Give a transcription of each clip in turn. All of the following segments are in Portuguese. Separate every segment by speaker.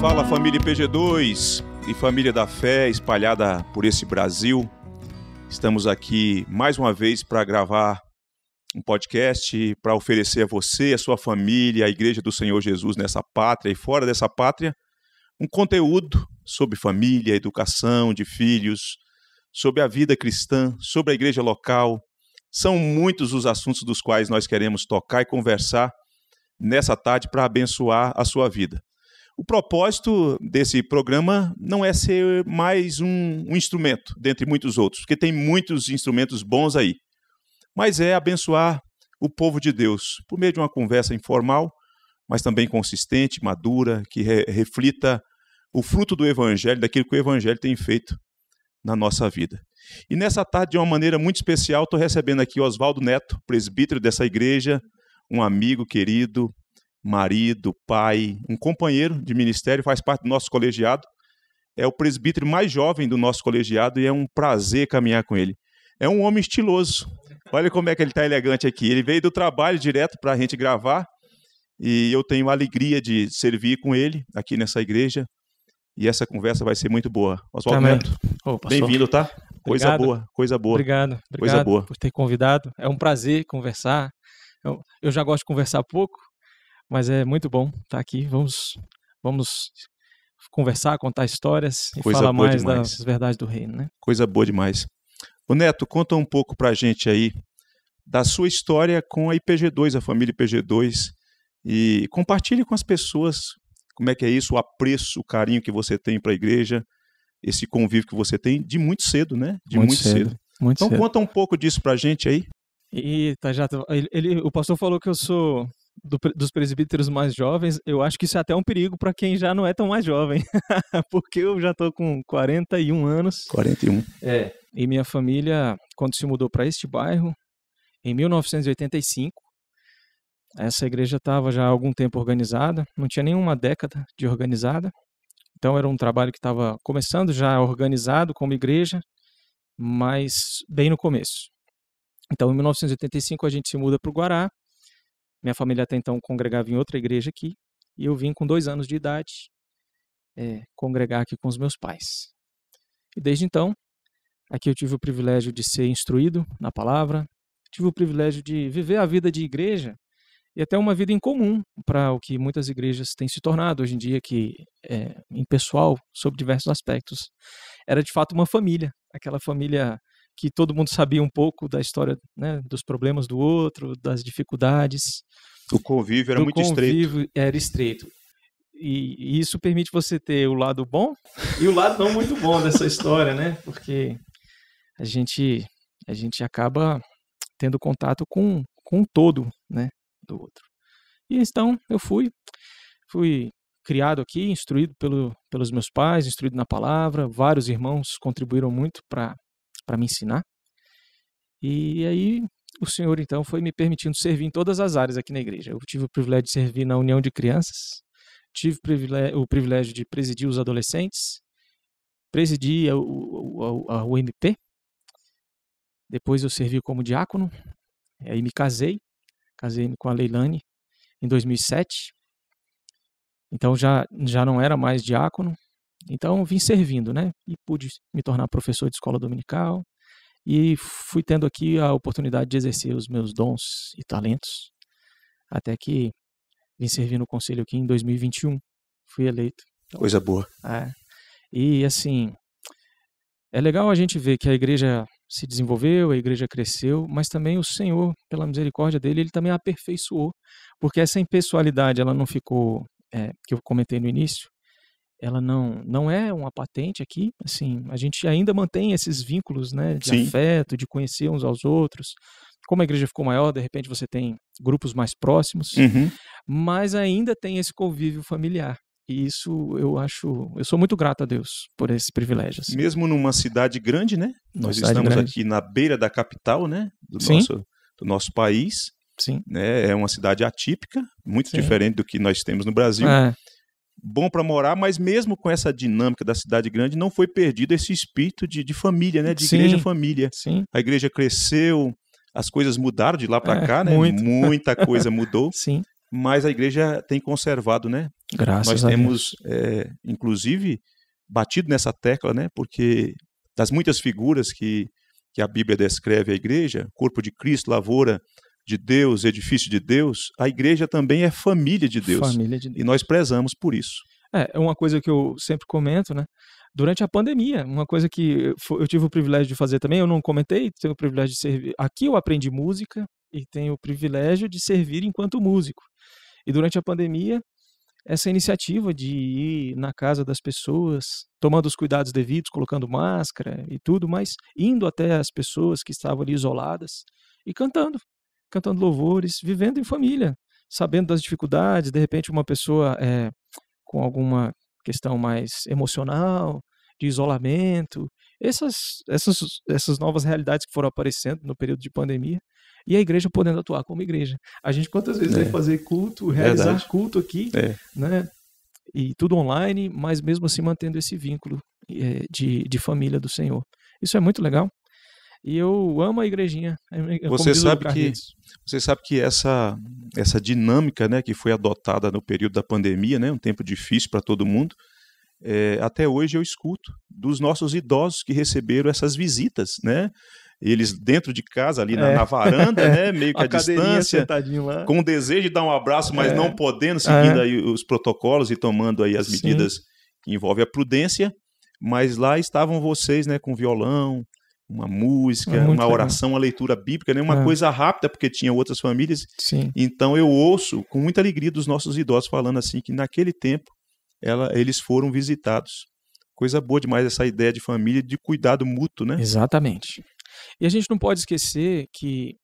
Speaker 1: Fala família PG2 e família da fé espalhada por esse Brasil. Estamos aqui mais uma vez para gravar um podcast para oferecer a você, a sua família, a Igreja do Senhor Jesus nessa pátria e fora dessa pátria, um conteúdo sobre família, educação de filhos, sobre a vida cristã, sobre a igreja local. São muitos os assuntos dos quais nós queremos tocar e conversar nessa tarde para abençoar a sua vida. O propósito desse programa não é ser mais um, um instrumento, dentre muitos outros, porque tem muitos instrumentos bons aí, mas é abençoar o povo de Deus por meio de uma conversa informal, mas também consistente, madura, que re reflita o fruto do Evangelho, daquilo que o Evangelho tem feito na nossa vida. E nessa tarde, de uma maneira muito especial, estou recebendo aqui Oswaldo Neto, presbítero dessa igreja, um amigo querido, marido, pai, um companheiro de ministério, faz parte do nosso colegiado. É o presbítero mais jovem do nosso colegiado e é um prazer caminhar com ele. É um homem estiloso. Olha como é que ele está elegante aqui. Ele veio do trabalho direto para a gente gravar e eu tenho a alegria de servir com ele aqui nessa igreja. E essa conversa vai ser muito boa. Oswaldo Neto, bem-vindo, tá? Coisa obrigado. boa, coisa boa. Obrigado, obrigado coisa boa.
Speaker 2: por ter convidado. É um prazer conversar. Eu, eu já gosto de conversar pouco, mas é muito bom estar tá aqui. Vamos, vamos conversar, contar histórias e Coisa falar mais demais. das verdades do reino, né?
Speaker 1: Coisa boa demais. O Neto, conta um pouco para a gente aí da sua história com a IPG2, a família IPG2, e compartilhe com as pessoas como é que é isso, o apreço, o carinho que você tem para a igreja, esse convívio que você tem de muito cedo, né? De muito, muito cedo. cedo. Muito então cedo. conta um pouco disso para a gente
Speaker 2: aí. E tá já ele, ele, o pastor falou que eu sou do, dos presbíteros mais jovens, eu acho que isso é até um perigo para quem já não é tão mais jovem, porque eu já estou com 41 anos. 41. É. E minha família, quando se mudou para este bairro, em 1985, essa igreja estava já há algum tempo organizada, não tinha nenhuma década de organizada. Então era um trabalho que estava começando já organizado como igreja, mas bem no começo. Então em 1985 a gente se muda para o Guará minha família até então congregava em outra igreja aqui, e eu vim com dois anos de idade é, congregar aqui com os meus pais. E desde então, aqui eu tive o privilégio de ser instruído na palavra, tive o privilégio de viver a vida de igreja e até uma vida em comum para o que muitas igrejas têm se tornado hoje em dia, que é eh, impessoal, sob diversos aspectos. Era de fato uma família, aquela família que todo mundo sabia um pouco da história, né, dos problemas do outro, das dificuldades. O convívio era do muito convívio estreito. Era estreito. E, e isso permite você ter o lado bom e o lado não muito bom dessa história, né? Porque a gente a gente acaba tendo contato com com o todo, né, do outro. E então eu fui fui criado aqui, instruído pelo, pelos meus pais, instruído na palavra. Vários irmãos contribuíram muito para para me ensinar. E aí o Senhor então foi me permitindo servir em todas as áreas aqui na igreja. Eu tive o privilégio de servir na União de Crianças, tive o privilégio de presidir os adolescentes, presidi a, a, a UMP, depois eu servi como diácono, aí me casei, casei-me com a Leilane em 2007. Então já, já não era mais diácono, então vim servindo, né? E pude me tornar professor de escola dominical e fui tendo aqui a oportunidade de exercer os meus dons e talentos até que vim servir no conselho aqui em 2021. Fui eleito. Então, Coisa boa. É. E assim, é legal a gente ver que a igreja se desenvolveu, a igreja cresceu, mas também o Senhor, pela misericórdia dele, ele também aperfeiçoou, porque essa impessoalidade ela não ficou é, que eu comentei no início, ela não não é uma patente aqui, assim, a gente ainda mantém esses vínculos, né, de Sim. afeto, de conhecer uns aos outros. Como a igreja ficou maior, de repente você tem grupos mais próximos, uhum. mas ainda tem esse convívio familiar. E isso eu acho, eu sou muito grato a Deus por esses privilégios. Assim.
Speaker 1: Mesmo numa cidade grande, né? Uma Nós estamos grande. aqui na beira da capital, né, do Sim. nosso do nosso país. Sim. Né? É uma cidade atípica, muito Sim. diferente do que nós temos no Brasil. É, bom para morar, mas mesmo com essa dinâmica da cidade grande, não foi perdido esse espírito de, de família, né? De sim, igreja família. Sim. A igreja cresceu, as coisas mudaram de lá para é, cá, né? Muito. Muita coisa mudou. sim. Mas a igreja tem conservado, né? Graças Nós a temos, Deus. É, inclusive, batido nessa tecla, né? Porque das muitas figuras que, que a Bíblia descreve a igreja, corpo de Cristo, lavoura, de Deus, edifício de Deus, a igreja também é família de Deus. Família de Deus. E nós prezamos por isso.
Speaker 2: É, é, uma coisa que eu sempre comento, né? Durante a pandemia, uma coisa que eu tive o privilégio de fazer também, eu não comentei, tenho o privilégio de servir. Aqui eu aprendi música e tenho o privilégio de servir enquanto músico. E durante a pandemia, essa iniciativa de ir na casa das pessoas, tomando os cuidados devidos, colocando máscara e tudo, mas indo até as pessoas que estavam ali isoladas e cantando, cantando louvores, vivendo em família, sabendo das dificuldades, de repente uma pessoa é, com alguma questão mais emocional, de isolamento, essas, essas, essas novas realidades que foram aparecendo no período de pandemia, e a igreja podendo atuar como igreja. A gente quantas vezes é. vai fazer culto, realizar Verdade. culto aqui, é. né? E tudo online, mas mesmo assim mantendo esse vínculo eh, de, de família do Senhor. Isso é muito legal. E eu amo a igrejinha. É você sabe que
Speaker 1: você sabe que essa essa dinâmica, né, que foi adotada no período da pandemia, né, um tempo difícil para todo mundo. É, até hoje eu escuto dos nossos idosos que receberam essas visitas, né? eles dentro de casa, ali na, é. na varanda, né? Meio que a distância, com o desejo de dar um abraço, mas é. não podendo, seguindo é. aí os protocolos e tomando aí as medidas Sim. que envolvem a prudência. Mas lá estavam vocês, né, com violão, uma música, é uma oração, uma leitura bíblica, né? uma é. coisa rápida, porque tinha outras famílias. Sim. Então eu ouço com muita alegria dos nossos idosos falando assim que naquele tempo ela, eles foram visitados. Coisa boa demais essa
Speaker 2: ideia de família, de
Speaker 1: cuidado mútuo, né?
Speaker 2: Exatamente. E a gente não pode esquecer que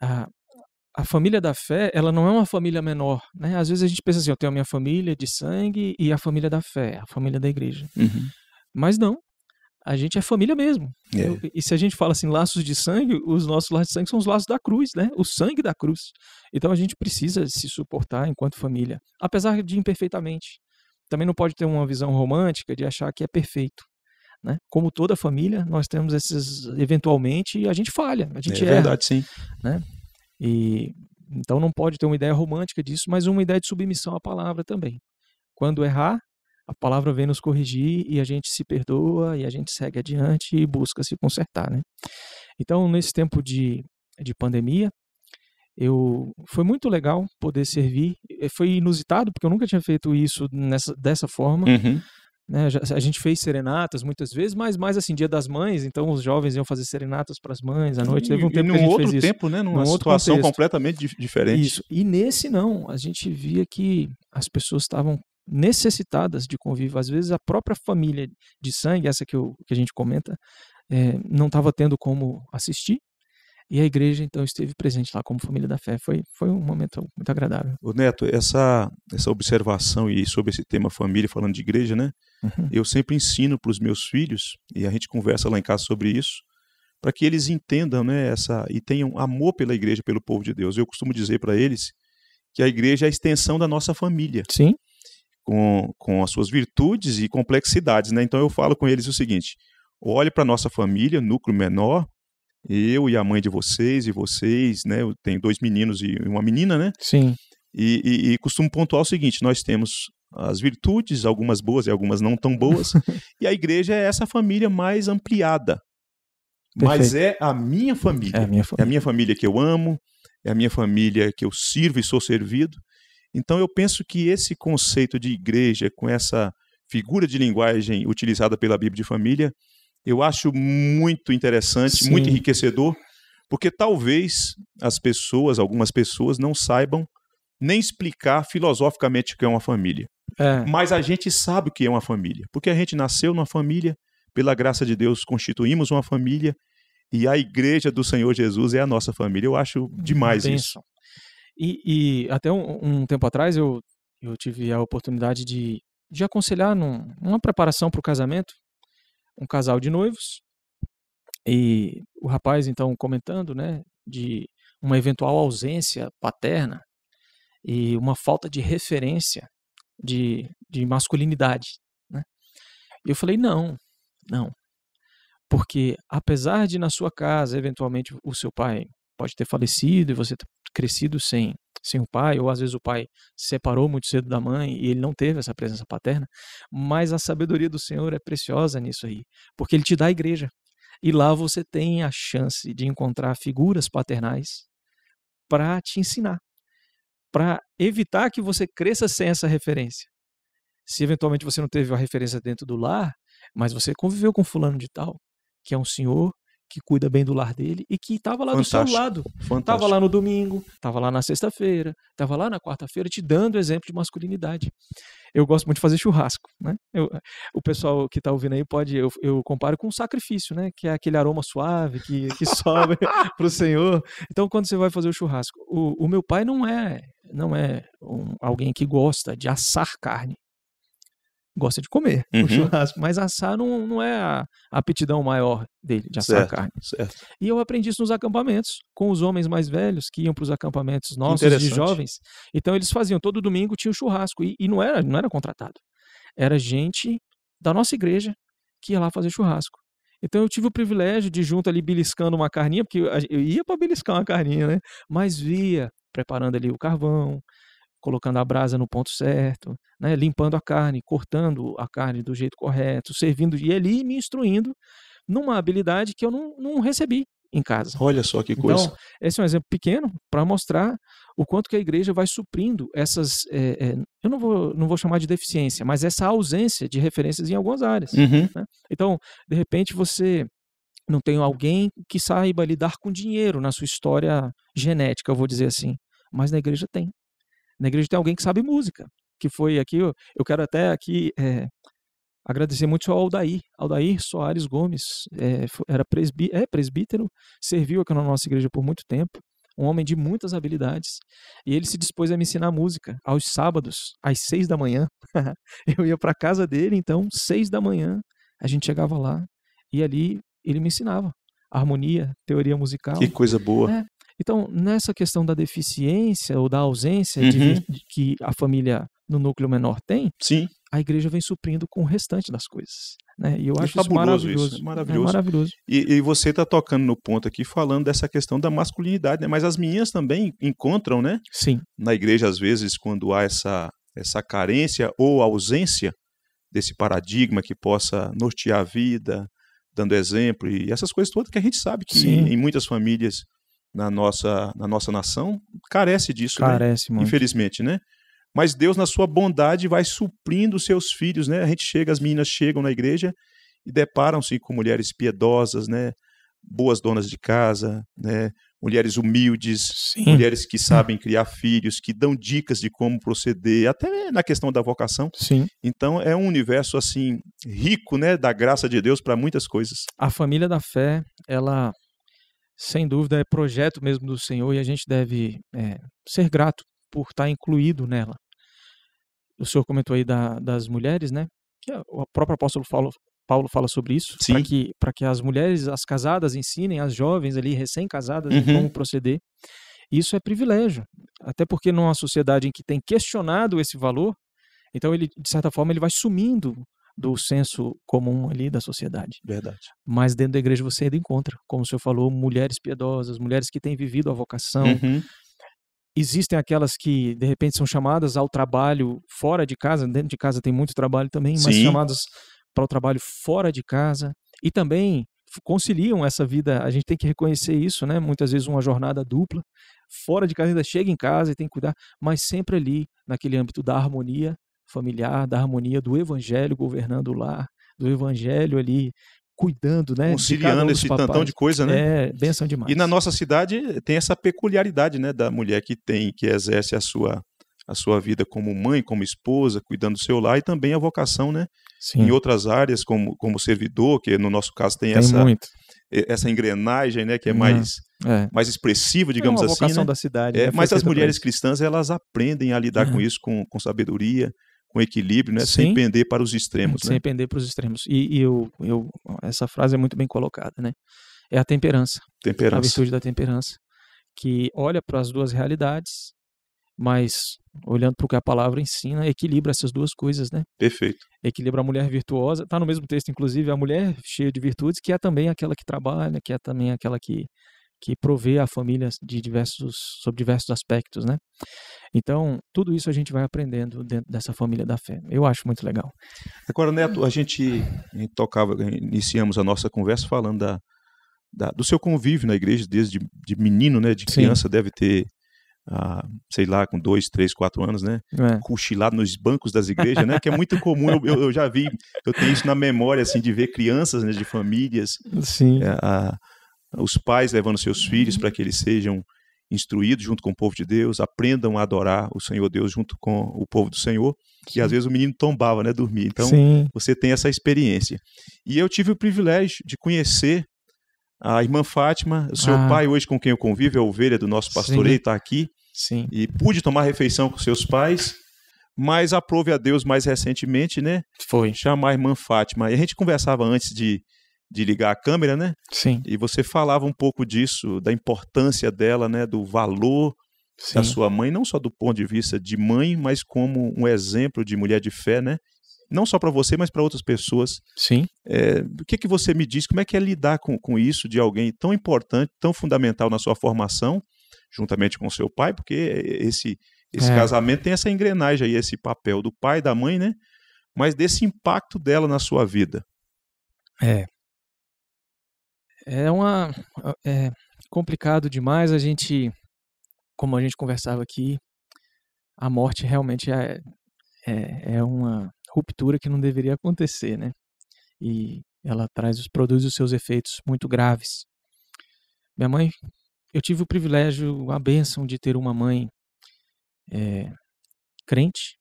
Speaker 2: a, a família da fé, ela não é uma família menor, né? Às vezes a gente pensa assim, eu tenho a minha família de sangue e a família da fé, a família da igreja. Uhum. Mas não, a gente é família mesmo. É. E se a gente fala assim, laços de sangue, os nossos laços de sangue são os laços da cruz, né? O sangue da cruz. Então a gente precisa se suportar enquanto família, apesar de imperfeitamente. Também não pode ter uma visão romântica de achar que é perfeito. Né? Como toda família, nós temos esses eventualmente a gente falha, a gente é erra, verdade, sim. Né? E então não pode ter uma ideia romântica disso, mas uma ideia de submissão à palavra também. Quando errar, a palavra vem nos corrigir e a gente se perdoa e a gente segue adiante e busca se consertar, né? Então, nesse tempo de, de pandemia, eu foi muito legal poder servir. Eh, foi inusitado, porque eu nunca tinha feito isso nessa, dessa forma. Uhum. Né? A gente fez serenatas muitas vezes, mas mais assim, dia das mães, então os jovens iam fazer serenatas para as mães à noite. E, Teve um tempo e num outro tempo, né? Numa num situação completamente diferente. Isso. E nesse não, a gente via que as pessoas estavam necessitadas de convívio. Às vezes a própria família de sangue, essa que, eu, que a gente comenta, é, não estava tendo como assistir. E a igreja então esteve presente lá como família da fé. Foi, foi um momento muito agradável.
Speaker 1: O Neto, essa, essa observação e sobre esse tema família, falando de igreja, né? Uhum. Eu sempre ensino para os meus filhos, e a gente conversa lá em casa sobre isso, para que eles entendam né, essa e tenham amor pela igreja, pelo povo de Deus. Eu costumo dizer para eles que a igreja é a extensão da nossa família. Sim com, com as suas virtudes e complexidades, né? Então eu falo com eles o seguinte: olhe para nossa família, núcleo menor, eu e a mãe de vocês e vocês, né? Eu tenho dois meninos e uma menina, né? Sim. E, e, e costumo pontuar o seguinte: nós temos as virtudes, algumas boas e algumas não tão boas, e a igreja é essa família mais ampliada. Perfeito. Mas é a minha família. É a minha família. É a minha família que eu amo, é a minha família que eu sirvo e sou servido, então eu penso que esse conceito de igreja, com essa figura de linguagem utilizada pela Bíblia de família, eu acho muito interessante, Sim. muito enriquecedor, porque talvez as pessoas, algumas pessoas, não saibam nem explicar filosoficamente o que é uma família. É. Mas a gente sabe o que é uma família, porque a gente nasceu numa família, pela graça de Deus constituímos uma família e a igreja do Senhor Jesus é a nossa família. Eu acho demais isso.
Speaker 2: E, e até um, um, tempo atrás eu, eu tive a oportunidade de, de aconselhar num, numa preparação para o casamento um casal de noivos e o rapaz então comentando né de uma eventual ausência paterna e uma falta de referência de, de masculinidade né? eu falei não não porque apesar de na sua casa eventualmente o seu pai pode ter falecido e você ter crescido sem, sem o pai, ou às vezes o pai se separou muito cedo da mãe e ele não teve essa presença paterna, mas a sabedoria do Senhor é preciosa nisso aí, porque ele te dá a igreja. E lá você tem a chance de encontrar figuras paternais para te ensinar, para evitar que você cresça sem essa referência. Se eventualmente você não teve uma referência dentro do lar, mas você conviveu com fulano de tal, que é um senhor que cuida bem do lar dele e que estava lá Fantástico. do seu lado. Estava lá no domingo, estava lá na sexta-feira, estava lá na quarta-feira, te dando exemplo de masculinidade. Eu gosto muito de fazer churrasco, né? Eu, o pessoal que está ouvindo aí pode, eu, eu comparo com um sacrifício, né? Que é aquele aroma suave que, que sobe para o Senhor. Então, quando você vai fazer o churrasco, o, o meu pai não é não é um, alguém que gosta de assar carne gosta de comer uhum. o churrasco, mas assar não, não é a aptidão maior dele, de assar certo, carne. Certo. E eu aprendi isso nos acampamentos, com os homens mais velhos que iam para os acampamentos nossos de jovens. Então eles faziam, todo domingo tinha um churrasco, e, e não, era, não era contratado. Era gente da nossa igreja que ia lá fazer churrasco. Então eu tive o privilégio de junto ali beliscando uma carninha, porque eu ia para beliscar uma carninha, né? Mas via preparando ali o carvão, colocando a brasa no ponto certo, né, limpando a carne, cortando a carne do jeito correto, servindo e ele me instruindo numa habilidade que eu não, não recebi em casa. Olha só que então, coisa. Então, esse é um exemplo pequeno para mostrar o quanto que a igreja vai suprindo essas, é, é, eu não vou, não vou chamar de deficiência, mas essa ausência de referências em algumas áreas. Uhum. Né? Então, de repente você não tem alguém que saiba lidar com dinheiro na sua história genética, eu vou dizer assim, mas na igreja tem na igreja tem alguém que sabe música, que foi aqui, eu, quero até aqui é, agradecer muito ao Aldair, Aldair Soares Gomes, é, era presbí, é, presbítero, serviu aqui na nossa igreja por muito tempo, um homem de muitas habilidades, e ele se dispôs a me ensinar música aos sábados, às seis da manhã. eu ia para casa dele, então, seis da manhã, a gente chegava lá e ali ele me ensinava harmonia, teoria musical. Que coisa boa! É, então, nessa questão da deficiência ou da ausência uhum. de, de que a família no núcleo menor tem, Sim. a igreja vem suprindo com o restante das coisas. Né? E eu é acho isso maravilhoso. Isso. É, é maravilhoso. É maravilhoso.
Speaker 1: E, e você está tocando no ponto aqui, falando dessa questão da masculinidade, né? mas as meninas também encontram, né? Sim. Na igreja, às vezes, quando há essa, essa carência ou ausência desse paradigma que possa nortear a vida, dando exemplo, e essas coisas todas que a gente sabe que Sim. em muitas famílias na nossa, na nossa nação carece disso, né? carece, né? infelizmente, né? Mas Deus, na sua bondade, vai suprindo os seus filhos, né? A gente chega, as meninas chegam na igreja e deparam-se com mulheres piedosas, né? Boas donas de casa, né? Mulheres humildes, Sim. mulheres que sabem criar filhos, que dão dicas de como proceder, até na questão da vocação. Sim. Então é um universo assim rico, né, da graça de Deus para muitas coisas.
Speaker 2: A família da fé, ela sem dúvida, é projeto mesmo do Senhor e a gente deve é, ser grato por estar incluído nela. O senhor comentou aí da, das mulheres, né? Que o próprio apóstolo Paulo, Paulo fala sobre isso, para que, para que as mulheres, as casadas, ensinem as jovens ali, recém-casadas, uhum. como proceder. Isso é privilégio, até porque numa sociedade em que tem questionado esse valor, então ele, de certa forma, ele vai sumindo do senso comum ali da sociedade. Verdade. Mas dentro da igreja você ainda encontra, como o senhor falou, mulheres piedosas, mulheres que têm vivido a vocação. Uhum. Existem aquelas que, de repente, são chamadas ao trabalho fora de casa, dentro de casa tem muito trabalho também, mas chamadas para o trabalho fora de casa. E também conciliam essa vida, a gente tem que reconhecer isso, né? Muitas vezes uma jornada dupla, fora de casa ainda chega em casa e tem que cuidar, mas sempre ali naquele âmbito da harmonia familiar, da harmonia do evangelho governando o lar, do evangelho ali cuidando, né? Conciliando um esse papais. tantão de coisa, né? É, benção demais.
Speaker 1: E na nossa cidade tem essa peculiaridade, né, da mulher que tem, que exerce a sua a sua vida como mãe, como esposa, cuidando do seu lar e também a vocação, né? Sim. Em outras áreas, como, como servidor, que no nosso caso tem, tem essa muito. essa engrenagem, né, que é mais é. mais expressiva, é digamos é uma vocação assim, né? da cidade. É, né? mas as mulheres cristãs elas aprendem a lidar é. com isso com, com sabedoria, com equilíbrio, né? sem pender para os extremos. Sem né?
Speaker 2: pender para os extremos. E, e eu, eu, essa frase é muito bem colocada, né? É a temperança. Temperança. A virtude da temperança. Que olha para as duas realidades, mas olhando para o que a palavra ensina, equilibra essas duas coisas, né? Perfeito. Equilibra a mulher virtuosa, está no mesmo texto, inclusive, a mulher cheia de virtudes, que é também aquela que trabalha, que é também aquela que que provê a família de diversos, sob diversos aspectos, né? Então, tudo isso a gente vai aprendendo dentro dessa família da fé. Eu acho muito legal.
Speaker 1: Agora, Neto, a gente tocava, iniciamos a nossa conversa falando da, da do seu convívio na igreja desde de, menino, né? De criança Sim. deve ter ah, sei lá, com dois, três, quatro anos, né? É. nos bancos das igrejas, né? Que é muito comum, eu, eu, já vi, eu tenho isso na memória, assim, de ver crianças né, de famílias. Sim. É, ah, os pais levando seus filhos uhum. para que eles sejam instruídos junto com o povo de Deus, aprendam a adorar o Senhor Deus junto com o povo do Senhor. que às vezes o menino tombava, né, dormir. Então Sim. você tem essa experiência. E eu tive o privilégio de conhecer a irmã Fátima, o seu ah. pai hoje com quem eu convivo, é ovelha do nosso pastoreio, está aqui. Sim. E pude tomar refeição com seus pais, mas aprove a Deus mais recentemente, né? Foi. Chamar a irmã Fátima. E a gente conversava antes de, de ligar a câmera, né? Sim. E você falava um pouco disso, da importância dela, né? Do valor Sim. da sua mãe, não só do ponto de vista de mãe, mas como um exemplo de mulher de fé, né? Não só para você, mas para outras pessoas. Sim. É, o que, que você me diz? Como é que é lidar com, com isso de alguém tão importante, tão fundamental na sua formação, juntamente com seu pai? Porque esse, esse é. casamento tem essa engrenagem aí, esse papel do pai, da mãe, né? Mas desse impacto dela na sua vida.
Speaker 2: É, é uma é complicado demais a gente, como a gente conversava aqui, a morte realmente é, é, é uma ruptura que não deveria acontecer, né? E ela traz os produz os seus efeitos muito graves. Minha mãe, eu tive o privilégio, a bênção de ter uma mãe é, crente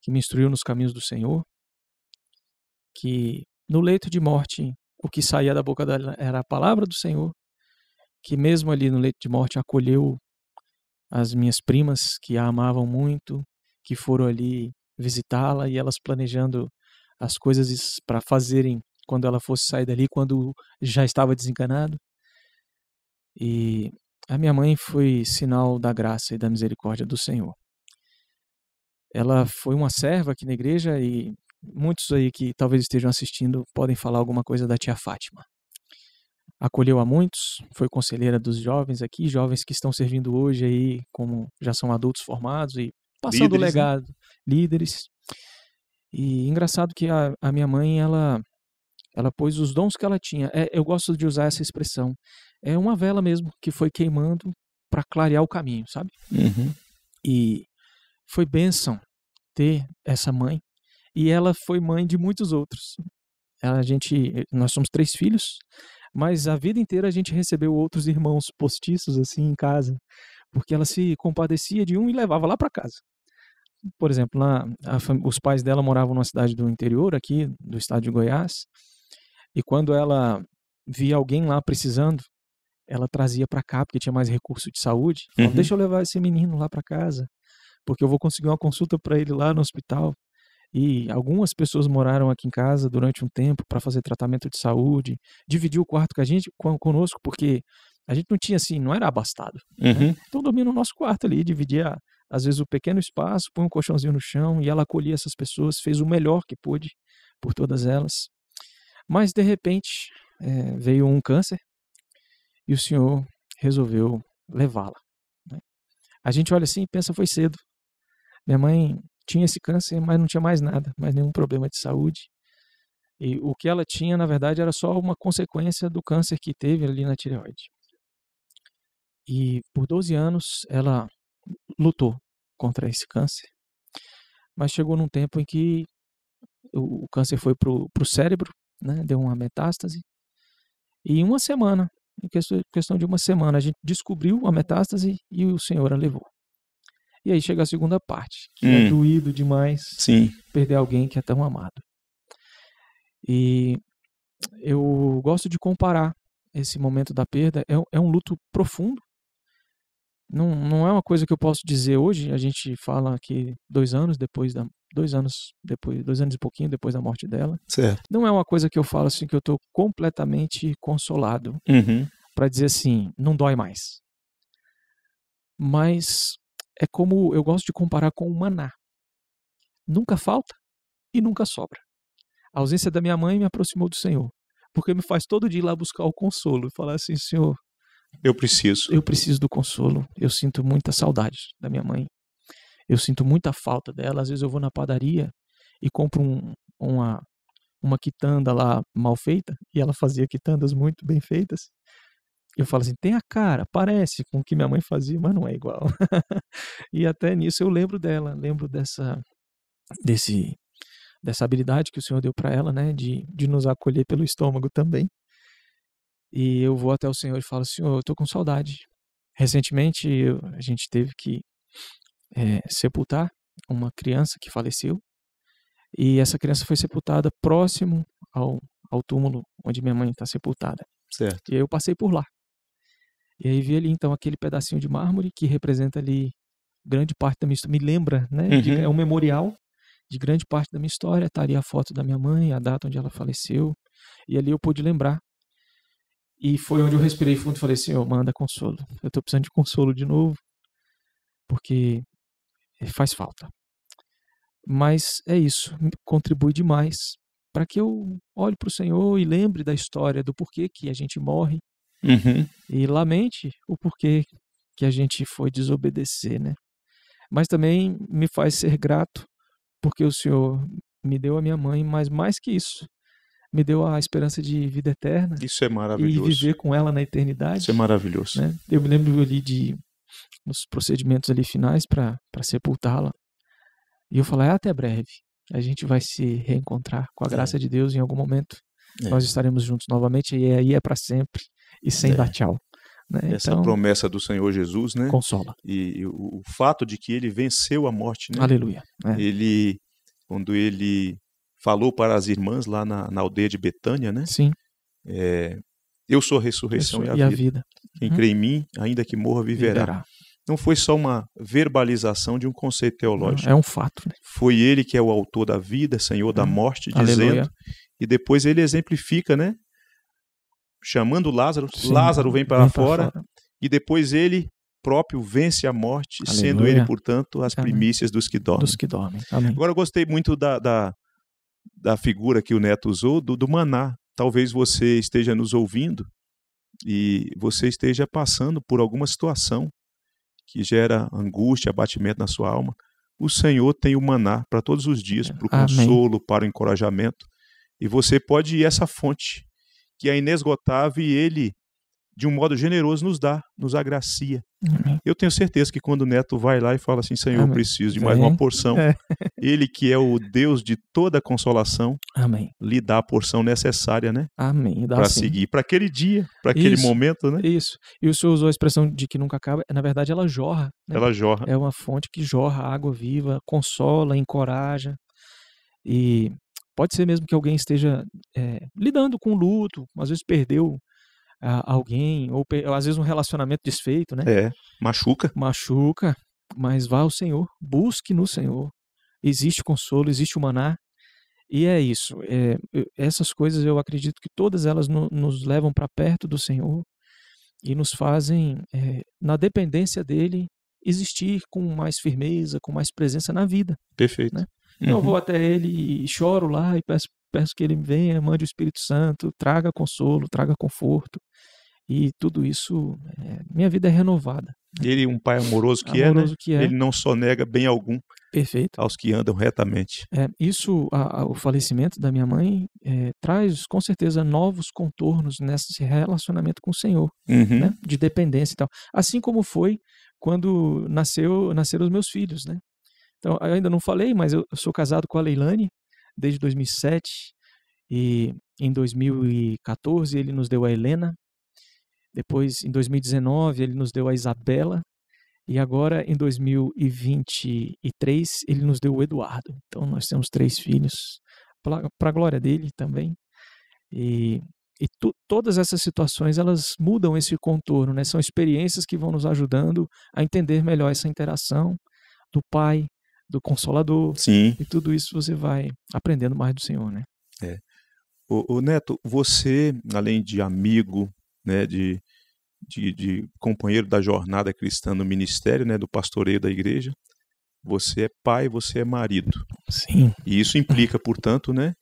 Speaker 2: que me instruiu nos caminhos do Senhor, que no leito de morte o que saía da boca dela era a palavra do Senhor, que mesmo ali no leito de morte acolheu as minhas primas que a amavam muito, que foram ali visitá-la e elas planejando as coisas para fazerem quando ela fosse sair dali, quando já estava desencanado. E a minha mãe foi sinal da graça e da misericórdia do Senhor. Ela foi uma serva aqui na igreja e muitos aí que talvez estejam assistindo podem falar alguma coisa da tia Fátima. Acolheu a muitos, foi conselheira dos jovens aqui, jovens que estão servindo hoje aí, como já são adultos formados e passando líderes, o né? legado, né? líderes. E engraçado que a, a, minha mãe, ela ela pôs os dons que ela tinha. É, eu gosto de usar essa expressão. É uma vela mesmo que foi queimando para clarear o caminho, sabe? Uhum. E foi bênção ter essa mãe e ela foi mãe de muitos outros. A gente, nós somos três filhos, mas a vida inteira a gente recebeu outros irmãos postiços assim em casa, porque ela se compadecia de um e levava lá para casa. Por exemplo, lá, a, os pais dela moravam numa cidade do interior aqui do estado de Goiás, e quando ela via alguém lá precisando, ela trazia para cá porque tinha mais recurso de saúde. Falava, uhum. Deixa eu levar esse menino lá para casa, porque eu vou conseguir uma consulta para ele lá no hospital. E algumas pessoas moraram aqui em casa durante um tempo para fazer tratamento de saúde, dividiu o quarto com a gente, conosco, porque a gente não tinha assim, não era abastado. Né? Uhum. Né? Então dormia no nosso quarto ali, dividia às vezes o um pequeno espaço, põe um colchãozinho no chão e ela acolhia essas pessoas, fez o melhor que pôde por todas elas. Mas de repente é, veio um câncer e o senhor resolveu levá-la. Né? A gente olha assim e pensa foi cedo. Minha mãe tinha esse câncer, mas não tinha mais nada, mais nenhum problema de saúde. E o que ela tinha, na verdade, era só uma consequência do câncer que teve ali na tireoide. E por 12 anos ela lutou contra esse câncer. Mas chegou num tempo em que o, câncer foi para o cérebro, né, deu uma metástase. E em uma semana, em questão de uma semana, a gente descobriu a metástase e o senhor a levou. E aí chega a segunda parte, que é hum. é doído demais Sim. perder alguém que é tão amado. E eu gosto de comparar esse momento da perda, é, é um luto profundo. Não, não é uma coisa que eu posso dizer hoje, a gente fala que dois anos depois da, dois anos depois, dois anos e pouquinho depois da morte dela. Certo. Não é uma coisa que eu falo assim que eu estou completamente consolado uhum. para dizer assim, não dói mais. Mas é como eu gosto de comparar com o maná. Nunca falta e nunca sobra. A ausência da minha mãe me aproximou do Senhor, porque me faz todo dia ir lá buscar o consolo e falar assim, Senhor, eu preciso. Eu preciso do consolo. Eu sinto muita saudade da minha mãe. Eu sinto muita falta dela. Às vezes eu vou na padaria e compro um, uma uma quitanda lá mal feita, e ela fazia quitandas muito bem feitas. Eu falo assim, tem a cara, parece com o que minha mãe fazia, mas não é igual. e até nisso eu lembro dela, lembro dessa desse dessa habilidade que o Senhor deu para ela, né, de, de nos acolher pelo estômago também. E eu vou até o Senhor e falo, Senhor, eu tô com saudade. Recentemente eu, a gente teve que é, sepultar uma criança que faleceu e essa criança foi sepultada próximo ao, ao túmulo onde minha mãe está sepultada. Certo. E eu passei por lá. E aí vi ali então aquele pedacinho de mármore que representa ali grande parte da minha história, me lembra, né? Uhum. De, é um memorial de grande parte da minha história, está ali a foto da minha mãe, a data onde ela faleceu, e ali eu pude lembrar. E foi onde eu respirei fundo e falei, Senhor, assim, manda consolo. Eu estou precisando de consolo de novo, porque faz falta. Mas é isso, contribui demais para que eu olhe para o Senhor e lembre da história, do porquê que a gente morre, Uhum. E lamente o porquê que a gente foi desobedecer, né? Mas também me faz ser grato porque o Senhor me deu a minha mãe, mas mais que isso, me deu a esperança de vida eterna. Isso é maravilhoso. E viver com ela na eternidade. Isso é maravilhoso. Né? Eu me lembro ali de nos procedimentos ali finais para sepultá-la. E eu falei, ah, até breve. A gente vai se reencontrar com a é. graça de Deus em algum momento. É. Nós estaremos juntos novamente e aí é para sempre e sem é. dar tchau. Né? Essa então,
Speaker 1: promessa do Senhor Jesus, né? Consola. E, e o, o, fato de que ele venceu a morte, né? Aleluia. É. Ele, quando ele falou para as irmãs lá na, na aldeia de Betânia, né? Sim. É, eu sou a ressurreição sou, e, a, e vida. a, vida. Quem hum. crê em mim, ainda que morra, viverá. viverá. Não foi só uma verbalização de um conceito teológico. Não, é um fato. Né? Foi ele que é o autor da vida, senhor hum. da uhum. morte, dizendo. Aleluia. E depois ele exemplifica, né? chamando Lázaro, Sim, Lázaro vem para fora, fora, e depois ele próprio vence a morte, Aleluia. sendo ele, portanto, as Amém. primícias dos que dormem. Dos que dormem. Agora, eu gostei muito da, da, da, figura que o Neto usou, do, do maná. Talvez você esteja nos ouvindo e você esteja passando por alguma situação que gera angústia, abatimento na sua alma. O Senhor tem o maná para todos os dias, para o consolo, para o encorajamento. E você pode ir a essa fonte que é inesgotável e ele, de um modo generoso, nos dá, nos agracia. Uhum. Eu tenho certeza que quando o neto vai lá e fala assim: Senhor, Amém. eu preciso de mais uma porção, é. ele que é o Deus de toda consolação, Amém. lhe dá a porção necessária,
Speaker 2: né? Amém. Para seguir, para aquele dia, para aquele momento, né? Isso. E o senhor usou a expressão de que nunca acaba, na verdade ela jorra. Né? Ela jorra. É uma fonte que jorra água viva, consola, encoraja. E Pode ser mesmo que alguém esteja é, lidando com luto, às vezes perdeu alguém, ou, ou às vezes um relacionamento desfeito, né? É, machuca. Machuca, mas vá ao Senhor, busque no Senhor. Existe consolo, existe o maná. E é isso. É, essas coisas eu acredito que todas elas no, nos levam para perto do Senhor e nos fazem, é, na dependência dele, existir com mais firmeza, com mais presença na vida.
Speaker 1: Perfeito. Né? eu vou
Speaker 2: uhum. até ele e choro lá e peço, peço que ele venha, mande o Espírito Santo, traga consolo, traga conforto. E tudo isso, é, minha vida é renovada.
Speaker 1: Né? Ele, um pai amoroso que, amoroso é, né? que é, ele não sonega bem algum Perfeito. aos que andam retamente.
Speaker 2: É, isso, a, a, o falecimento da minha mãe, é, traz com certeza novos contornos nesse relacionamento com o Senhor, uhum. né? de dependência e tal. Assim como foi quando nasceu, nasceram os meus filhos, né? Então, eu ainda não falei, mas eu, sou casado com a Leilani desde 2007 e em 2014 ele nos deu a Helena. Depois, em 2019, ele nos deu a Isabela. E agora, em 2023, ele nos deu o Eduardo. Então, nós temos três filhos, para a glória dele também. E, e tu, todas essas situações, elas mudam esse contorno, né? São experiências que vão nos ajudando a entender melhor essa interação do pai do Consolador. Sim. E tudo isso você vai aprendendo mais do Senhor, né?
Speaker 1: É. O, o Neto, você, além de amigo, né, de, de, de, companheiro da jornada cristã no ministério, né, do pastoreio da igreja, você é pai, você é marido. Sim. E isso implica, portanto, né,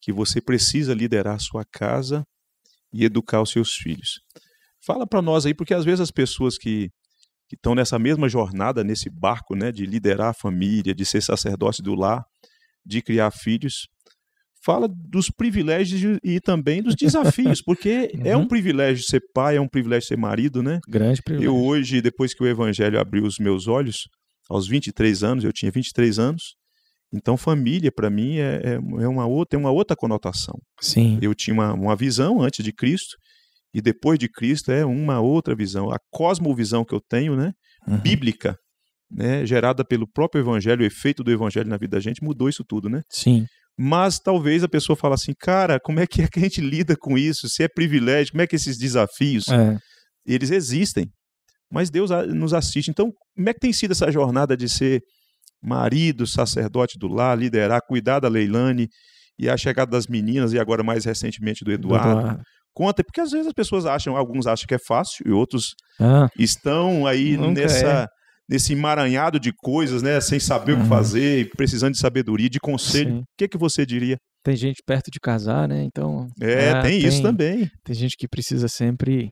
Speaker 1: que você precisa liderar a sua casa e educar os seus filhos. Fala para nós aí, porque às vezes as pessoas que que estão nessa mesma jornada, nesse barco, né, de liderar a família, de ser sacerdote do lar, de criar filhos, fala dos privilégios e também dos desafios, porque uhum. é um uhum. privilégio ser pai, é um privilégio ser marido, né? Grande privilégio. Eu hoje, depois que o evangelho abriu os meus olhos, aos 23 anos, eu tinha 23 anos, então família para mim é, é, é, uma outra, tem uma outra conotação. Sim. Eu tinha uma, uma visão antes de Cristo e depois de Cristo é uma outra visão. A cosmovisão que eu tenho, né, uhum. bíblica, né, gerada pelo próprio evangelho, o efeito do evangelho na vida da gente, mudou isso tudo, né? Sim. Mas talvez a pessoa fale assim, cara, como é que, é que a gente lida com isso? Se é privilégio, como é que esses desafios, é. eles existem. Mas Deus nos assiste. Então, como é que tem sido essa jornada de ser marido, sacerdote do lar, liderar, cuidar da Leilane e a chegada das meninas e agora mais recentemente do Eduardo? Eduardo conta, porque às vezes as pessoas acham, alguns acham que é fácil e outros ah, estão aí nessa. É. Nesse emaranhado de coisas, né? Sem saber o que uhum. fazer, precisando de sabedoria, de conselho.
Speaker 2: O que, é que você diria? Tem gente perto de casar, né? Então. É, é tem, tem isso também. Tem gente que precisa sempre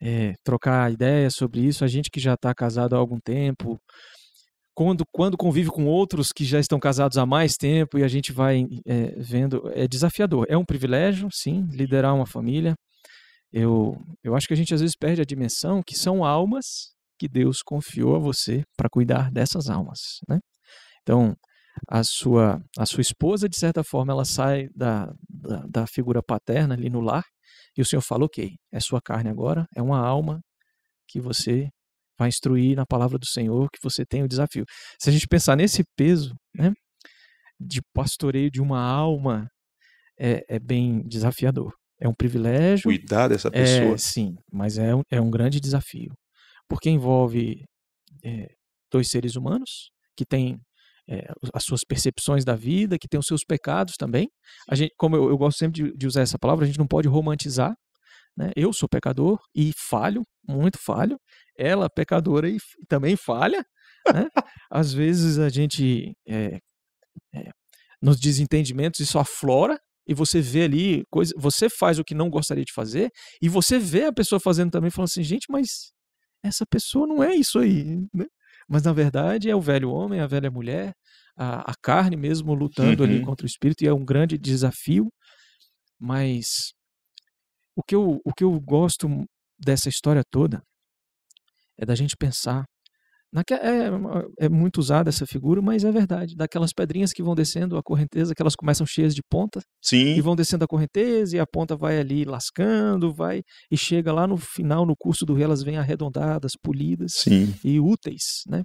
Speaker 2: é, trocar ideias sobre isso. A gente que já está casado há algum tempo, quando, quando convive com outros que já estão casados há mais tempo e a gente vai é, vendo, é desafiador. É um privilégio, sim, liderar uma família. Eu, eu acho que a gente às vezes perde a dimensão que são almas que Deus confiou a você para cuidar dessas almas. Né? Então, a sua, a sua esposa, de certa forma, ela sai da, da, da figura paterna ali no lar e o Senhor fala: ok, é sua carne agora, é uma alma que você vai instruir na palavra do Senhor que você tem o desafio. Se a gente pensar nesse peso né, de pastoreio de uma alma, é, é bem desafiador. É um privilégio. Cuidar dessa é, pessoa. É, sim, mas é um, é um grande desafio. Porque envolve é, dois seres humanos que têm é, as suas percepções da vida, que têm os seus pecados também. A gente, como eu, eu gosto sempre de, de usar essa palavra, a gente não pode romantizar né? Eu sou pecador e falho, muito falho. Ela, pecadora, e também falha. Né? Às vezes a gente, é, é, nos desentendimentos, isso aflora e você vê ali, coisa, você faz o que não gostaria de fazer e você vê a pessoa fazendo também, falando assim, gente, mas essa pessoa não é isso aí. Né? Mas na verdade é o velho homem, a velha mulher, a, a carne mesmo lutando uhum. ali contra o espírito e é um grande desafio. Mas o que eu, o que eu gosto dessa história toda é da gente pensar. Naque, é, é, é muito usada essa figura, mas é verdade. Daquelas pedrinhas que vão descendo a correnteza, que elas começam cheias de ponta. Sim. E vão descendo a correnteza e a ponta vai ali lascando, vai e chega lá no final, no curso do rio, elas vêm arredondadas, polidas Sim. e úteis, né?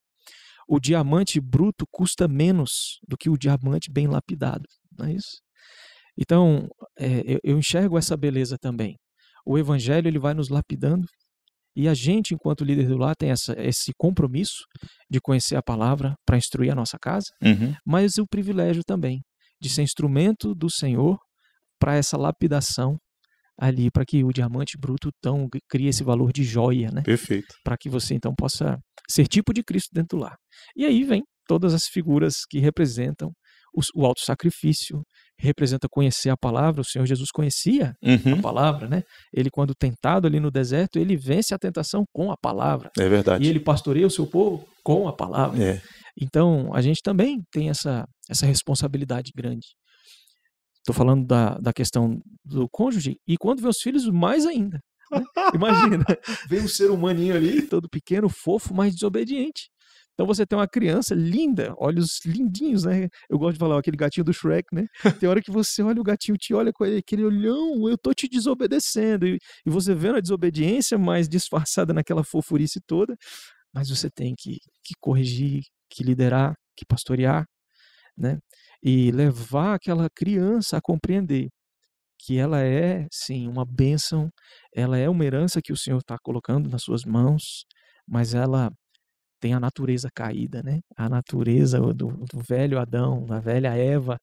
Speaker 2: O diamante bruto custa menos do que o diamante bem lapidado, não é isso? Então, é, eu, eu enxergo essa beleza também. O Evangelho ele vai nos lapidando e a gente, enquanto líder do lar, tem essa, esse compromisso de conhecer a palavra para instruir a nossa casa, uhum. mas o privilégio também de ser instrumento do Senhor para essa lapidação ali, para que o diamante bruto tão crie esse valor de joia, né? Perfeito. Para que você então possa ser tipo de Cristo dentro do lar. E aí vem todas as figuras que representam o, o auto sacrifício representa conhecer a palavra, o Senhor Jesus conhecia uhum. a palavra, né? Ele, quando tentado ali no deserto, ele vence a tentação com a palavra. É verdade. E ele pastoreia o seu povo com a palavra. É. Então, a gente também tem essa, essa responsabilidade grande. Estou falando da, da questão do cônjuge e quando vê os filhos, mais ainda. Né? Imagina, vem um ser humaninho ali, todo pequeno, fofo, mas desobediente. Então você tem uma criança linda, olhos lindinhos, né? Eu gosto de falar ó, aquele gatinho do Shrek, né? Tem hora que você olha o gatinho, te olha com aquele olhão, eu tô te desobedecendo. E, e você vendo a desobediência, mas disfarçada naquela fofurice toda, mas você tem que, que corrigir, que liderar, que pastorear, né? E levar aquela criança a compreender que ela é, sim, uma bênção, ela é uma herança que o Senhor está colocando nas suas mãos, mas ela tem a natureza caída, né? A natureza do, do velho Adão, da velha Eva.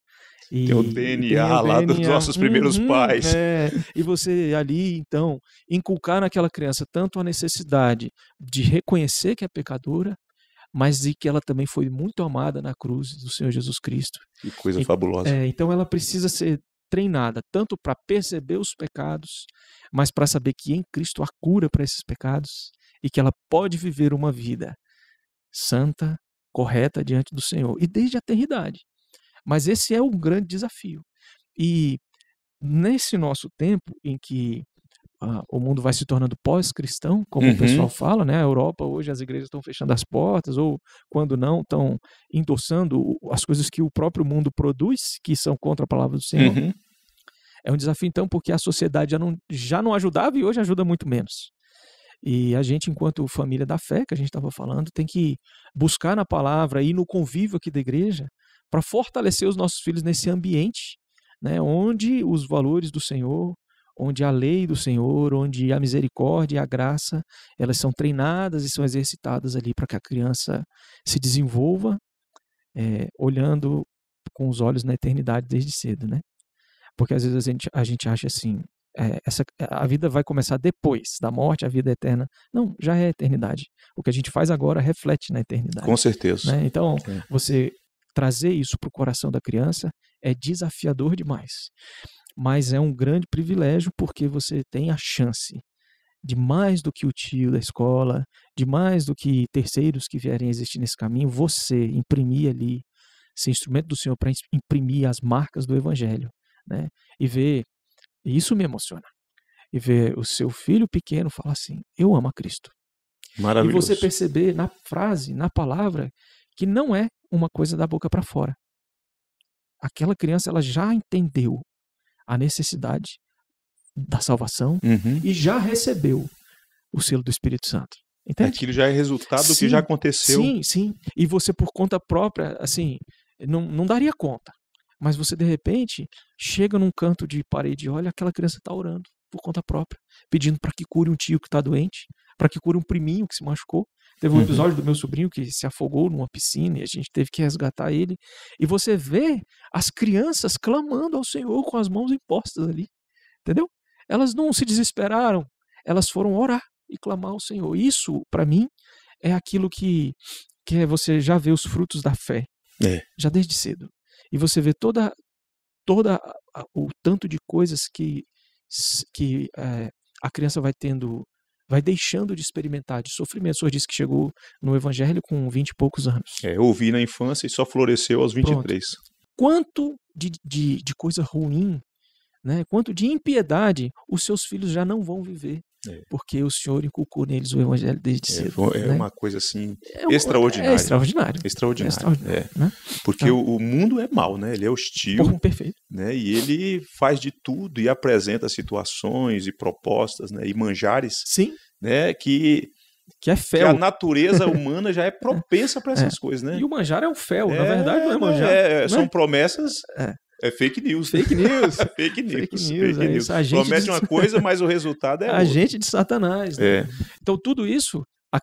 Speaker 2: E, tem o DNA tem lá DNA. dos nossos primeiros uhum, pais. É. E você ali, então, inculcar naquela criança tanto a necessidade de reconhecer que é pecadora, mas de que ela também foi muito amada na cruz do Senhor Jesus Cristo.
Speaker 1: Que coisa e, fabulosa. É,
Speaker 2: então ela precisa ser treinada tanto para perceber os pecados, mas para saber que em Cristo há cura para esses pecados e que ela pode viver uma vida santa, correta diante do Senhor, e desde a eternidade. Mas esse é o grande desafio. E nesse nosso tempo em que ah, o mundo vai se tornando pós-cristão, como uhum. o pessoal fala, né? A Europa hoje as igrejas estão fechando as portas ou quando não estão endossando as coisas que o próprio mundo produz, que são contra a palavra do Senhor. Uhum. É um desafio então porque a sociedade já não, já não ajudava e hoje ajuda muito menos. E a gente, enquanto família da fé, que a gente estava falando, tem que buscar na palavra e no convívio aqui da igreja para fortalecer os nossos filhos nesse ambiente, né, onde os valores do Senhor, onde a lei do Senhor, onde a misericórdia e a graça, elas são treinadas e são exercitadas ali para que a criança se desenvolva, é, olhando com os olhos na eternidade desde cedo, né? Porque às vezes a gente, a gente acha assim, é, essa, a vida vai começar depois da morte, a vida é eterna. Não, já é eternidade. O que a gente faz agora reflete na eternidade. Com certeza. Né? Então, Sim. você trazer isso para o coração da criança é desafiador demais. Mas é um grande privilégio porque você tem a chance de mais do que o tio da escola, de mais do que terceiros que vierem a existir nesse caminho, você imprimir ali, ser instrumento do Senhor para imprimir as marcas do Evangelho. Né? E ver e isso me emociona. E ver o seu filho pequeno falar assim: Eu amo a Cristo. Maravilhoso. E você perceber na frase, na palavra, que não é uma coisa da boca para fora. Aquela criança ela já entendeu a necessidade da salvação uhum. e já recebeu o selo do Espírito Santo. Entende? Aquilo já é resultado sim, do que já aconteceu. Sim, sim. E você, por conta própria, assim, não, não daria conta. Mas você, de repente, chega num canto de parede e olha, aquela criança está orando por conta própria, pedindo para que cure um tio que está doente, para que cure um priminho que se machucou. Teve um uhum. episódio do meu sobrinho que se afogou numa piscina e a gente teve que resgatar ele. E você vê as crianças clamando ao Senhor com as mãos impostas ali. Entendeu? Elas não se desesperaram, elas foram orar e clamar ao Senhor. Isso, para mim, é aquilo que, que é, você já vê os frutos da fé. É. Já desde cedo. E você vê toda, toda o tanto de coisas que, que é, a criança vai tendo, vai deixando de experimentar de sofrimento. O senhor disse que chegou no evangelho com 20 e poucos anos.
Speaker 1: É, eu ouvi na infância e só floresceu aos 23.
Speaker 2: Pronto. Quanto de, de, de coisa ruim, né? quanto de impiedade os seus filhos já não vão viver é. Porque o Senhor inculcou neles o evangelho desde é, cedo. É, né? uma
Speaker 1: coisa assim é extraordinária. É extraordinário. É extraordinário. extraordinário né? Porque então, o, o, mundo é mal, né? Ele é hostil. perfeito. Né? E ele faz de tudo e apresenta situações e propostas né? e manjares Sim. Né? que que é fel. Que a natureza humana já é propensa para essas é. coisas, né? E o manjar é um fel, é, na verdade não é manjar. são né? promessas é fake news. Fake news. fake news. Fake news. Fake é news. É isso, Promete de... uma coisa, mas o resultado é. Agente
Speaker 2: gente de Satanás. Né? É. Então, tudo isso, a,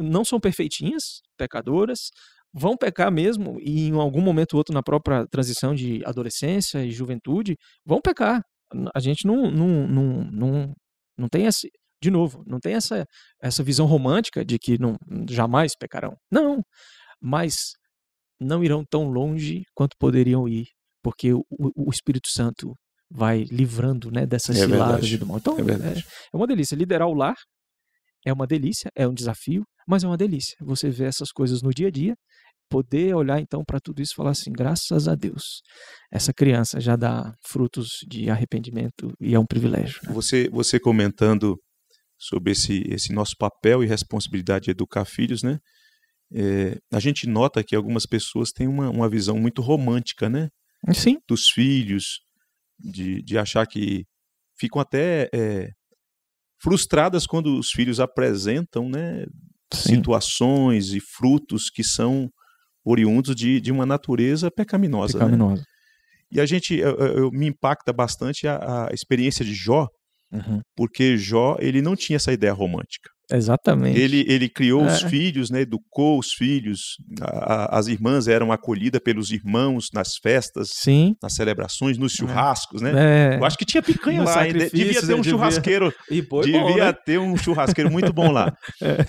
Speaker 2: não são perfeitinhas, pecadoras, vão pecar mesmo, e em algum momento ou outro, na própria transição de adolescência e juventude, vão pecar. A gente não, não, não, não, não tem esse. De novo, não tem essa, essa visão romântica de que não, jamais pecarão. Não. Mas não irão tão longe quanto poderiam ir porque o, o Espírito Santo vai livrando né, dessas é ciladas do mal. Então, é, é, é uma delícia. Liderar o lar é uma delícia, é um desafio, mas é uma delícia. Você vê essas coisas no dia a dia, poder olhar então para tudo isso e falar assim: graças a Deus, essa criança já dá frutos de arrependimento e é um privilégio.
Speaker 1: Né? Você, você comentando sobre esse, esse nosso papel e responsabilidade de educar filhos, né? É, a gente nota que algumas pessoas têm uma, uma visão muito romântica, né? Sim. dos filhos, de, de achar que ficam até é, frustradas quando os filhos apresentam né, situações e frutos que são oriundos de, de uma natureza pecaminosa. Né? Pecaminosa. Né? E a gente, eu, eu, me impacta bastante a, a experiência de Jó, uhum. porque Jó ele não tinha essa ideia romântica.
Speaker 2: Exatamente. Ele, ele
Speaker 1: criou é. os filhos, né, educou os filhos. A, a, as irmãs eram acolhidas pelos irmãos nas festas, Sim. nas celebrações, nos é. churrascos, é. né? É. Eu acho que tinha picanha lá. Devia ter um devia... churrasqueiro. E foi devia bom, né? ter um churrasqueiro muito bom lá. É.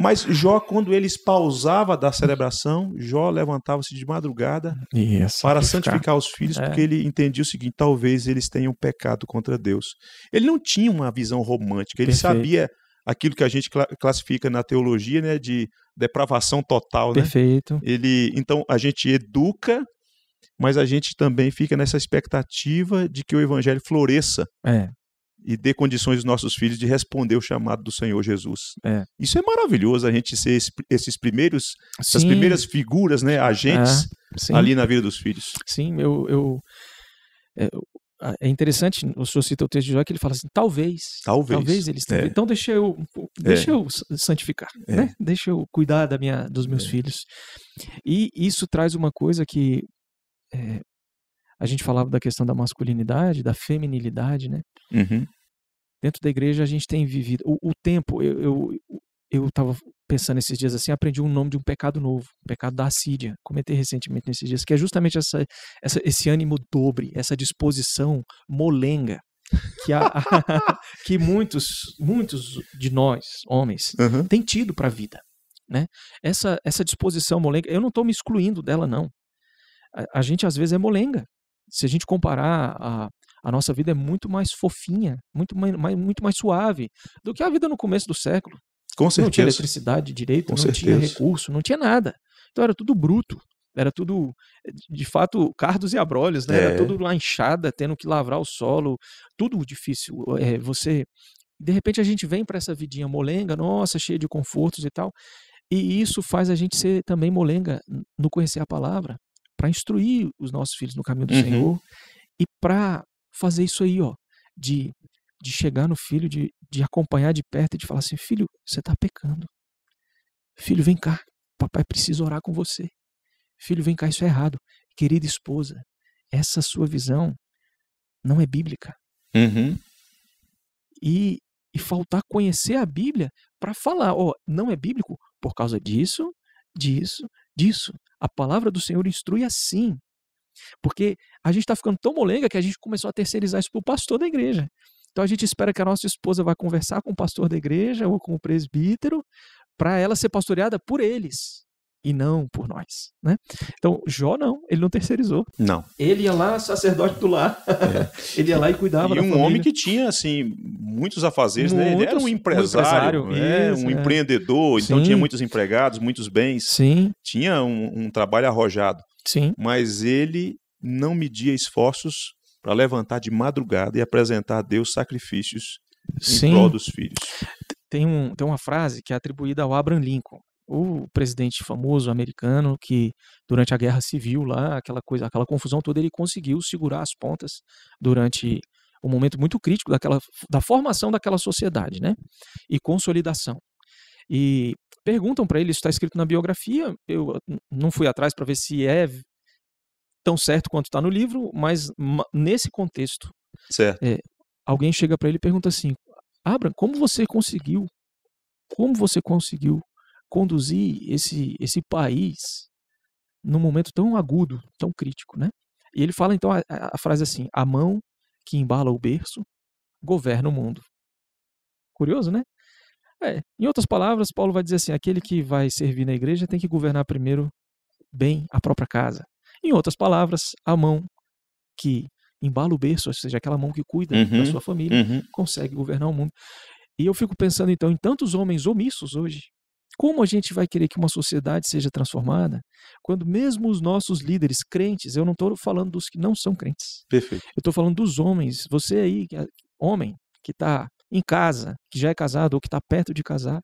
Speaker 1: Mas Jó, quando eles pausava da celebração, Jó levantava-se de madrugada Isso, para santificar os filhos, é. porque ele entendia o seguinte: talvez eles tenham pecado contra Deus. Ele não tinha uma visão romântica, ele Perfeito. sabia aquilo que a gente classifica na teologia, né, de depravação total, né? Perfeito. né? Ele, então a gente educa, mas a gente também fica nessa expectativa de que o evangelho floresça. É. E dê condições aos nossos filhos de responder o chamado do Senhor Jesus. É. Isso é maravilhoso, a gente ser esse, esses primeiros, Sim. essas primeiras figuras, né, é, agentes é. ali na vida dos
Speaker 2: filhos. Sim, eu, eu é, ah, é interessante, o senhor cita o texto de Jó que ele fala assim, talvez, talvez, talvez eles tenham. É. Então deixa eu, é. deixa é. eu santificar, é. né? Deixa eu cuidar da minha, dos meus é. filhos. E isso traz uma coisa que é, a gente falava da questão da masculinidade, da feminilidade, né? Uhum. Dentro da igreja a gente tem vivido o, o tempo. Eu eu estava pensando esses dias assim, aprendi um nome de um pecado novo, o pecado da assídia. Comentei recentemente nesses dias, que é justamente essa, essa esse ânimo dobre, essa disposição molenga que, a, a, que muitos, muitos de nós, homens, uhum. têm tido para a vida. Né? Essa, essa disposição molenga, eu não estou me excluindo dela, não. A, a, gente às vezes é molenga. Se a gente comparar, a, a nossa vida é muito mais fofinha, muito mais, muito mais suave do que a vida no começo do século. Com certeza. Não tinha eletricidade direito, Com não certeza. tinha recurso, não tinha nada. Então era tudo bruto. Era tudo, eh, de fato, cardos e abrolhos, né? É. Era tudo lá inchada, tendo que lavrar o solo, tudo difícil. É, você, de repente, a gente vem para essa vidinha molenga, nossa, cheia de confortos e tal. E isso faz a gente ser também molenga no conhecer a palavra, para instruir os nossos filhos no caminho do uhum. Senhor e para fazer isso aí, ó, de de chegar no filho, de, de acompanhar de perto e de falar assim: Filho, você está pecando. Filho, vem cá. Papai precisa orar com você. Filho, vem cá, isso é errado. Querida esposa, essa sua visão não é bíblica. Uhum. E, e faltar conhecer a Bíblia para falar: Ó, oh, não é bíblico por causa disso, disso, disso. A palavra do Senhor instrui assim. Porque a gente está ficando tão molenga que a gente começou a terceirizar isso para o pastor da igreja. Então a gente espera que a nossa esposa vá conversar com o pastor da igreja ou com o presbítero para ela ser pastoreada por eles e não por nós, né? Então Jó não, ele não terceirizou. Não. Ele ia lá, sacerdote do lar. É. ele ia lá e cuidava. E um família. homem que tinha
Speaker 1: assim muitos afazeres, muitos, né? Ele era um empresário, né? um, empresário, é, isso, um é. empreendedor, então Sim. então tinha muitos empregados, muitos bens. Sim. Tinha um, um trabalho arrojado. Sim. Mas ele não media esforços para levantar de madrugada e apresentar a Deus sacrifícios Sim. em prol dos filhos.
Speaker 2: Tem, um, tem uma frase que é atribuída ao Abraham Lincoln, o presidente famoso americano que durante a Guerra Civil lá, aquela coisa, aquela confusão toda, ele conseguiu segurar as pontas durante um momento muito crítico daquela, da formação daquela sociedade, né? E consolidação. E perguntam para ele, isso está escrito na biografia, eu não fui atrás para ver se é tão certo quanto está no livro, mas nesse contexto. Certo. É, alguém chega para ele e pergunta assim: Abra, como você conseguiu? Como você conseguiu conduzir esse, esse país num momento tão agudo, tão crítico, né? E ele fala então a, a frase assim: A mão que embala o berço governa o mundo. Curioso, né? É, em outras palavras, Paulo vai dizer assim: aquele que vai servir na igreja tem que governar primeiro bem a própria casa, em outras palavras, a mão que embala o berço, ou seja, aquela mão que cuida uhum, da sua família, uhum. consegue governar o mundo. E eu fico pensando então em tantos homens omissos hoje. Como a gente vai querer que uma sociedade seja transformada quando mesmo os nossos líderes crentes, eu não estou falando dos que não são crentes. Perfeito. Eu estou falando dos homens. Você aí, é, homem, que está em casa, que já é casado ou que está perto de casar,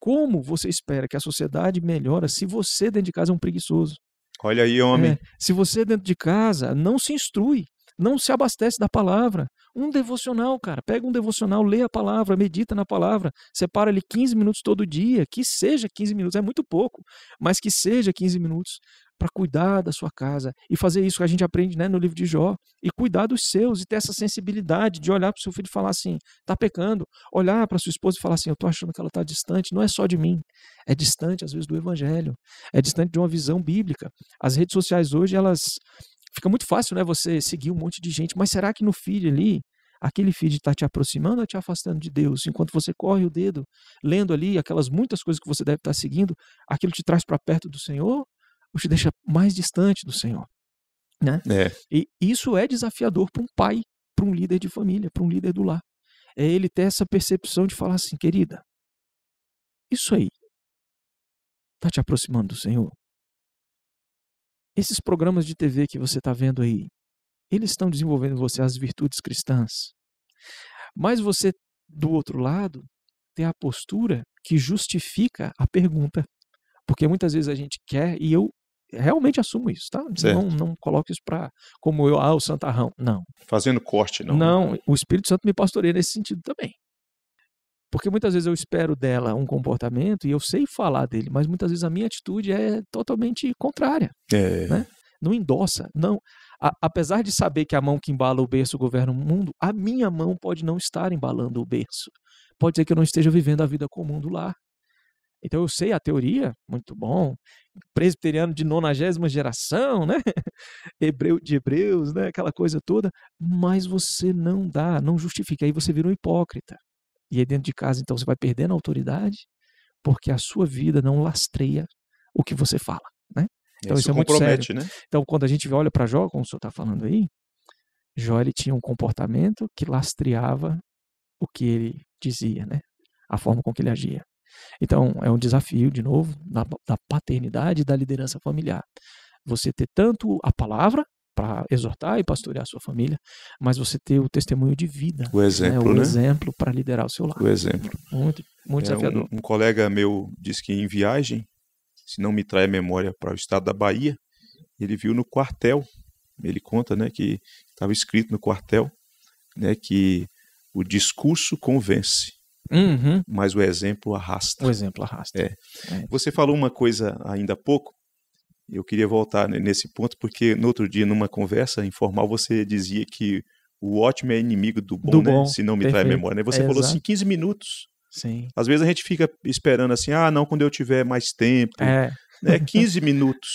Speaker 2: como você espera que a sociedade melhora se você dentro de casa é um preguiçoso?
Speaker 1: Olha aí, homem. É,
Speaker 2: se você é dentro de casa não se instrui, não se abastece da palavra, um devocional, cara, pega um devocional, lê a palavra, medita na palavra, separa ele 15 minutos todo dia, que seja 15 minutos, é muito pouco, mas que seja 15 minutos para cuidar da sua casa e fazer isso que a gente aprende né, no livro de Jó e cuidar dos seus e ter essa sensibilidade de olhar para o seu filho e falar assim, está pecando, olhar para sua esposa e falar assim, eu estou achando que ela está distante, não é só de mim, é distante às vezes do evangelho, é distante de uma visão bíblica. As redes sociais hoje elas fica muito fácil, né? Você seguir um monte de gente, mas será que no feed ali aquele feed está te aproximando ou te afastando de Deus? Enquanto você corre o dedo lendo ali aquelas muitas coisas que você deve estar tá seguindo, aquilo te traz para perto do Senhor te deixa mais distante do Senhor. Né? É. E isso é desafiador para um pai, para um líder de família, para um líder do lar. É ele ter essa percepção de falar assim, querida, isso aí está te aproximando do Senhor. Esses programas de TV que você está vendo aí, eles estão desenvolvendo em você as virtudes cristãs. Mas você, do outro lado, tem a postura que justifica a pergunta. Porque muitas vezes a gente quer, e eu realmente assumo isso, tá? Não, não coloque isso para como eu, ah, o santarrão. Não.
Speaker 1: Fazendo corte, não. Né? Não,
Speaker 2: o Espírito Santo me pastoreia nesse sentido também. Porque muitas vezes eu espero dela um comportamento e eu sei falar dele, mas muitas vezes a minha atitude é totalmente contrária. É. Né? Não endossa. Não. A, apesar de saber que a mão que embala o berço governa o mundo, a minha mão pode não estar embalando o berço. Pode ser que eu não esteja vivendo a vida comum do lar. Então eu sei a teoria, muito bom. Presbiteriano de nonagésima geração, né? Hebreu de hebreus, né? Aquela coisa toda. Mas você não dá, não justifica. Aí você vira um hipócrita. E aí dentro de casa, então, você vai perdendo a autoridade, porque a sua vida não lastreia o que você fala, né? Então isso, isso é muito sério. Né? Então quando a gente olha para Jó, como o senhor está falando aí, Jó ele tinha um comportamento que lastreava o que ele dizia, né? A forma com que ele agia. Então, é um desafio, de novo, da, da paternidade e da liderança familiar. Você ter tanto a palavra para exortar e pastorear a sua família, mas você ter o testemunho de vida, o né, exemplo, né? o né? exemplo para liderar o seu lar. O exemplo. Muito, muito é, desafiador.
Speaker 1: Um, um, colega meu disse que em viagem, se não me trai a memória para o estado da Bahia, ele viu no quartel, ele conta, né, que estava escrito no quartel, né, que o discurso convence Uhum. Mas o exemplo arrasta. O exemplo arrasta. É. é. Você falou uma coisa ainda há pouco, eu queria voltar nesse ponto, porque no outro dia, numa conversa informal, você dizia que o ótimo é inimigo do bom, do né? Se não me Perfeito. trai memória. Né? Você é, falou exato. assim, 15 minutos. Sim. Às vezes a gente fica esperando assim, ah, não, quando eu tiver mais tempo. É. Né? 15 minutos.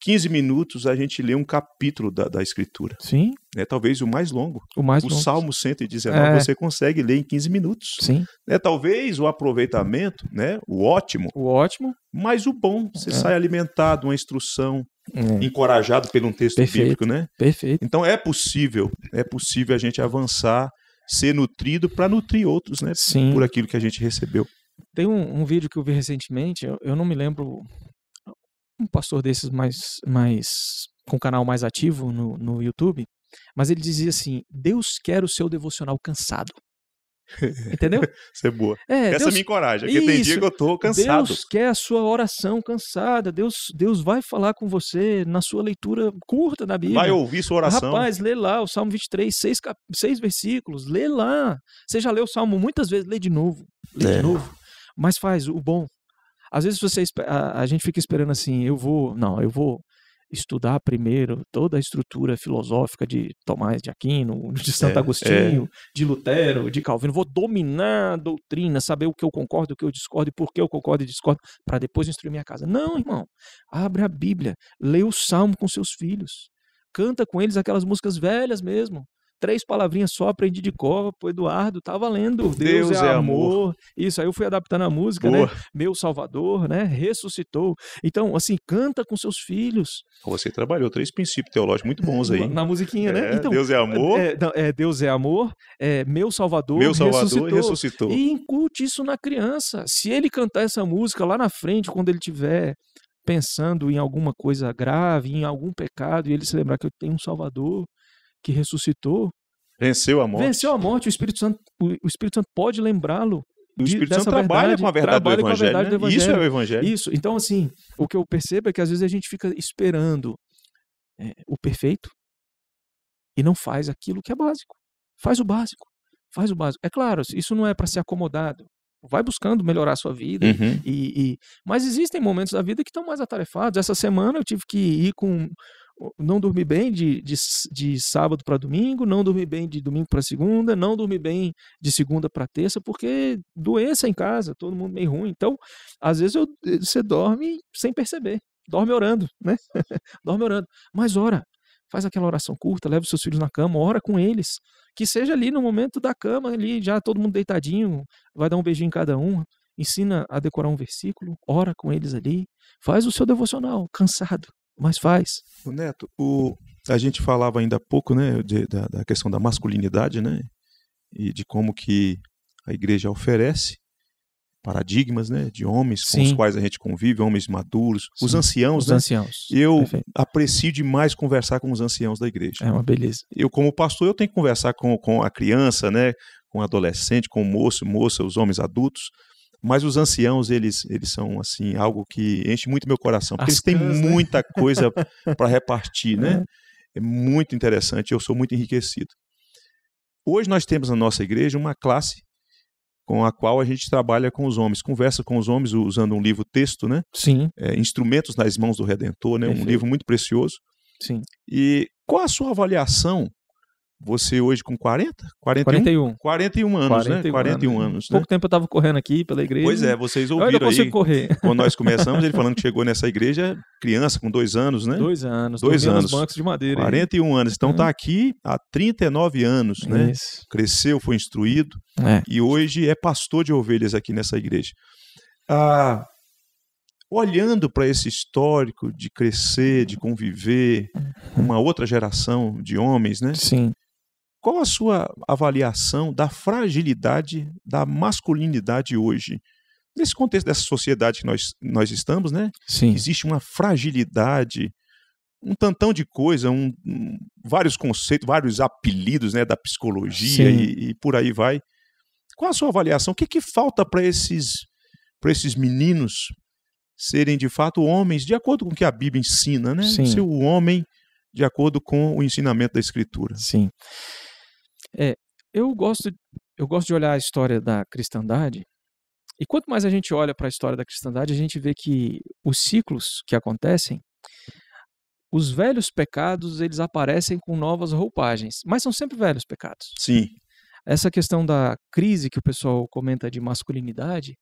Speaker 1: 15 minutos a gente lê um capítulo da, da Escritura. Sim. É talvez o mais longo. O mais o longo. O Salmo 119 é. você consegue ler em 15 minutos. Sim. É talvez o aproveitamento, né, o ótimo. O ótimo. Mas o bom, você é. sai alimentado, uma instrução, é. encorajado pelo um texto Perfeito. bíblico, né? Perfeito. Então é possível, é possível a gente avançar, ser nutrido
Speaker 2: para nutrir outros, né? Sim. Por
Speaker 1: aquilo que a gente recebeu.
Speaker 2: Tem um, um vídeo que eu vi recentemente, eu, eu não me lembro um pastor desses mais, mais com canal mais ativo no, no YouTube, mas ele dizia assim: Deus quer o seu devocional cansado. Entendeu?
Speaker 1: Isso é boa. É, Essa Deus... me encoraja porque tem dia que eu tô cansado. Deus quer
Speaker 2: a sua oração cansada. Deus, Deus vai falar com você na sua leitura curta da Bíblia. Vai ouvir sua oração. Rapaz, lê lá o Salmo 23, seis, cap... seis versículos. Lê lá. Você já leu o Salmo muitas vezes, lê de novo. Lê é. de novo. Mas faz o bom, às vezes você a, a gente fica esperando assim, eu vou, não, eu vou estudar primeiro toda a estrutura filosófica de Tomás de Aquino, de Santo é, é. Agostinho, é. de Lutero, de Calvino. Vou dominar a doutrina, saber o que eu concordo, o que eu discordo e por que eu concordo e discordo, para depois instruir minha casa. Não, irmão. Abre a Bíblia, lê o Salmo com seus filhos, canta com eles aquelas músicas velhas mesmo três palavrinhas só, aprendi de cor, pro Eduardo, tá valendo. Deus, Deus é, é amor. amor. Isso, aí eu fui adaptando a música, né? Boa. né? Meu Salvador, né? Ressuscitou. Então, assim, canta com seus filhos. Você trabalhou três princípios teológicos muito bons aí. Na musiquinha, né? é, né? Então, Deus é, é amor. É, é, Deus é amor, é meu Salvador, meu Salvador ressuscitou. ressuscitou. E incute isso na criança. Se ele cantar essa música lá na frente, quando ele tiver pensando em alguma coisa grave, em algum pecado, e ele se lembrar que eu tenho um Salvador, que ressuscitou. Venceu a morte. Venceu a morte. O Espírito Santo, o Espírito Santo pode lembrá-lo. O Espírito Santo trabalha verdade, com a verdade, do evangelho, a verdade né? do evangelho. Isso é o Evangelho. Isso. Então, assim, o que eu percebo é que às vezes a gente fica esperando é, o perfeito e não faz aquilo que é básico. Faz o básico. Faz o básico. É claro, isso não é para ser acomodado. Vai buscando melhorar a sua vida. Uhum. E, e, Mas existem momentos da vida que estão mais atarefados. Essa semana eu tive que ir com não dormi bem de, de, de sábado para domingo, não dormi bem de domingo para segunda, não dormi bem de segunda para terça, porque doença em casa, todo mundo meio ruim. Então, às vezes eu, eh, você dorme sem perceber, dorme orando, né? dorme orando. Mas ora, faz aquela oração curta, leva os seus filhos na cama, ora com eles. Que seja ali no momento da cama, ali já todo mundo deitadinho, vai dar um beijinho em cada um, ensina a decorar um versículo, ora com eles ali, faz o seu devocional, cansado, mas faz. O Neto, o,
Speaker 1: a gente falava ainda há pouco né, de, da, da, questão da masculinidade né, e de como que a igreja oferece paradigmas né, de homens Sim. com os quais a gente convive, homens maduros, Sim. os anciãos. Os né? anciãos. Eu Perfeito. aprecio demais conversar com os anciãos da igreja. É uma beleza. Eu, como pastor, eu tenho que conversar com, com a criança, né, com o adolescente, com o moço, moça, os homens adultos, mas os anciãos, eles, eles são assim algo que enche muito meu coração, porque As eles têm né? muita coisa para repartir, né? É. é muito interessante, eu sou muito enriquecido. Hoje nós temos na nossa igreja uma classe com a qual a gente trabalha com os homens, conversa com os homens usando um livro texto, né? Sim. É, Instrumentos nas mãos do Redentor, né? Perfeito. Um livro muito precioso. Sim. E qual a sua avaliação você hoje com 40? 41?
Speaker 2: 41. anos, 41 né? 41 anos. anos né? Pouco tempo eu estava correndo aqui pela igreja. Pois é, vocês ouviram aí. correr. Quando nós começamos, ele falando que
Speaker 1: chegou nessa igreja criança com dois anos,
Speaker 2: né? Dois anos. Dois anos. bancos de madeira. 41
Speaker 1: aí. anos. Então está uhum. é. aqui há 39 anos, né? Isso. Cresceu, foi instruído. É. E hoje é pastor de ovelhas aqui nessa igreja. Ah, olhando para esse histórico de crescer, de conviver, uhum. uma outra geração de homens, né? Sim. Qual a sua avaliação da fragilidade da masculinidade hoje? Nesse contexto dessa sociedade que nós, nós estamos, né? Sim. Existe uma fragilidade, um tantão de coisa, um, um vários conceitos, vários apelidos né, da psicologia e, e, por aí vai. Qual a sua avaliação? O que, que falta para esses, esses meninos serem de fato homens, de acordo com o que a Bíblia ensina, né? Sim. Ser o homem de acordo com o ensinamento da Escritura. Sim.
Speaker 2: É, eu gosto, eu gosto de olhar a história da cristandade, e quanto mais a gente olha para a história da cristandade, a gente vê que os ciclos que acontecem, os velhos pecados, eles aparecem com novas roupagens, mas são sempre velhos pecados. Né. Sim. Essa questão da crise que o pessoal comenta de masculinidade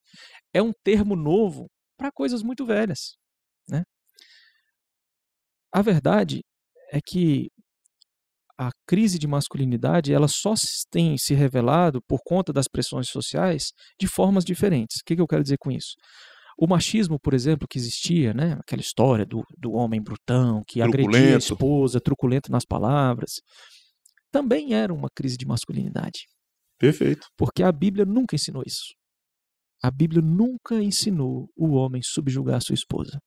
Speaker 2: é um termo novo para coisas muito velhas. Né? A verdade é que a crise de masculinidade ela só tem se revelado por conta das pressões sociais de formas diferentes. O que, que eu quero dizer com isso? O machismo, por exemplo, que existia, né? aquela história do, do homem brutão que truculento. agredia a esposa, truculento nas palavras, também era uma crise de masculinidade. Perfeito. Porque a Bíblia nunca ensinou isso. A Bíblia nunca ensinou o homem subjugar a sua esposa.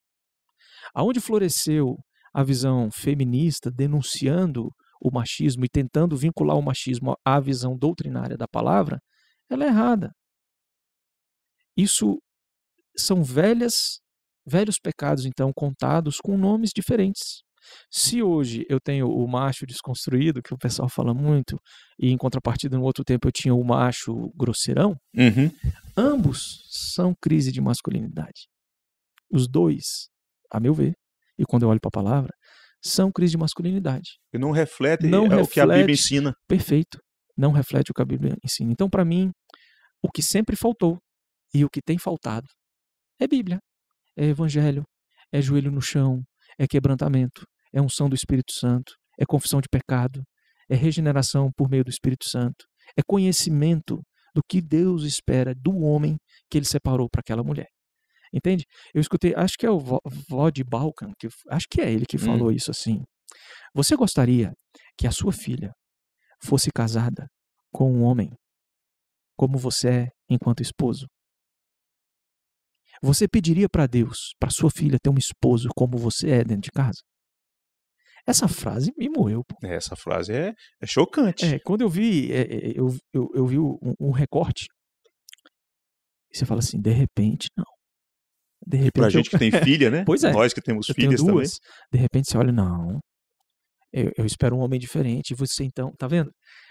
Speaker 2: Aonde floresceu a visão feminista denunciando o machismo e tentando vincular o machismo à visão doutrinária da palavra, ela é errada. Isso são velhas velhos pecados então contados com nomes diferentes. Se hoje eu tenho o macho desconstruído, que o pessoal fala muito, e em contrapartida no outro tempo eu tinha o macho grosseirão, uhum. ambos são crise de masculinidade. Os dois, a meu ver, e quando eu olho para a palavra, são crises de masculinidade.
Speaker 1: E não reflete não é reflete, o que a Bíblia ensina.
Speaker 2: Perfeito. Não reflete o que a Bíblia ensina. Então, para mim, o que sempre faltou e o que tem faltado é Bíblia, é Evangelho, é joelho no chão, é quebrantamento, é unção do Espírito Santo, é confissão de pecado, é regeneração por meio do Espírito Santo, é conhecimento do que Deus espera do homem que ele separou para aquela mulher. Entende? Eu escutei, acho que é o Vod Balkan, que, acho que é ele que hum. falou isso assim. Você gostaria que a sua filha fosse casada com um homem como você é enquanto esposo? Você pediria para Deus, para sua filha ter um esposo como você é dentro de casa? Essa frase me moeu. Pô. Essa frase é, é chocante. É, quando eu vi, é, é eu, eu, eu, vi um, um recorte, você fala assim, de repente, não de repente. E pra eu... gente que tem filha, né? pois é. Nós que temos eu filhas duas, também. De repente você olha, não. Eu, eu, espero um homem diferente. E você então, tá vendo?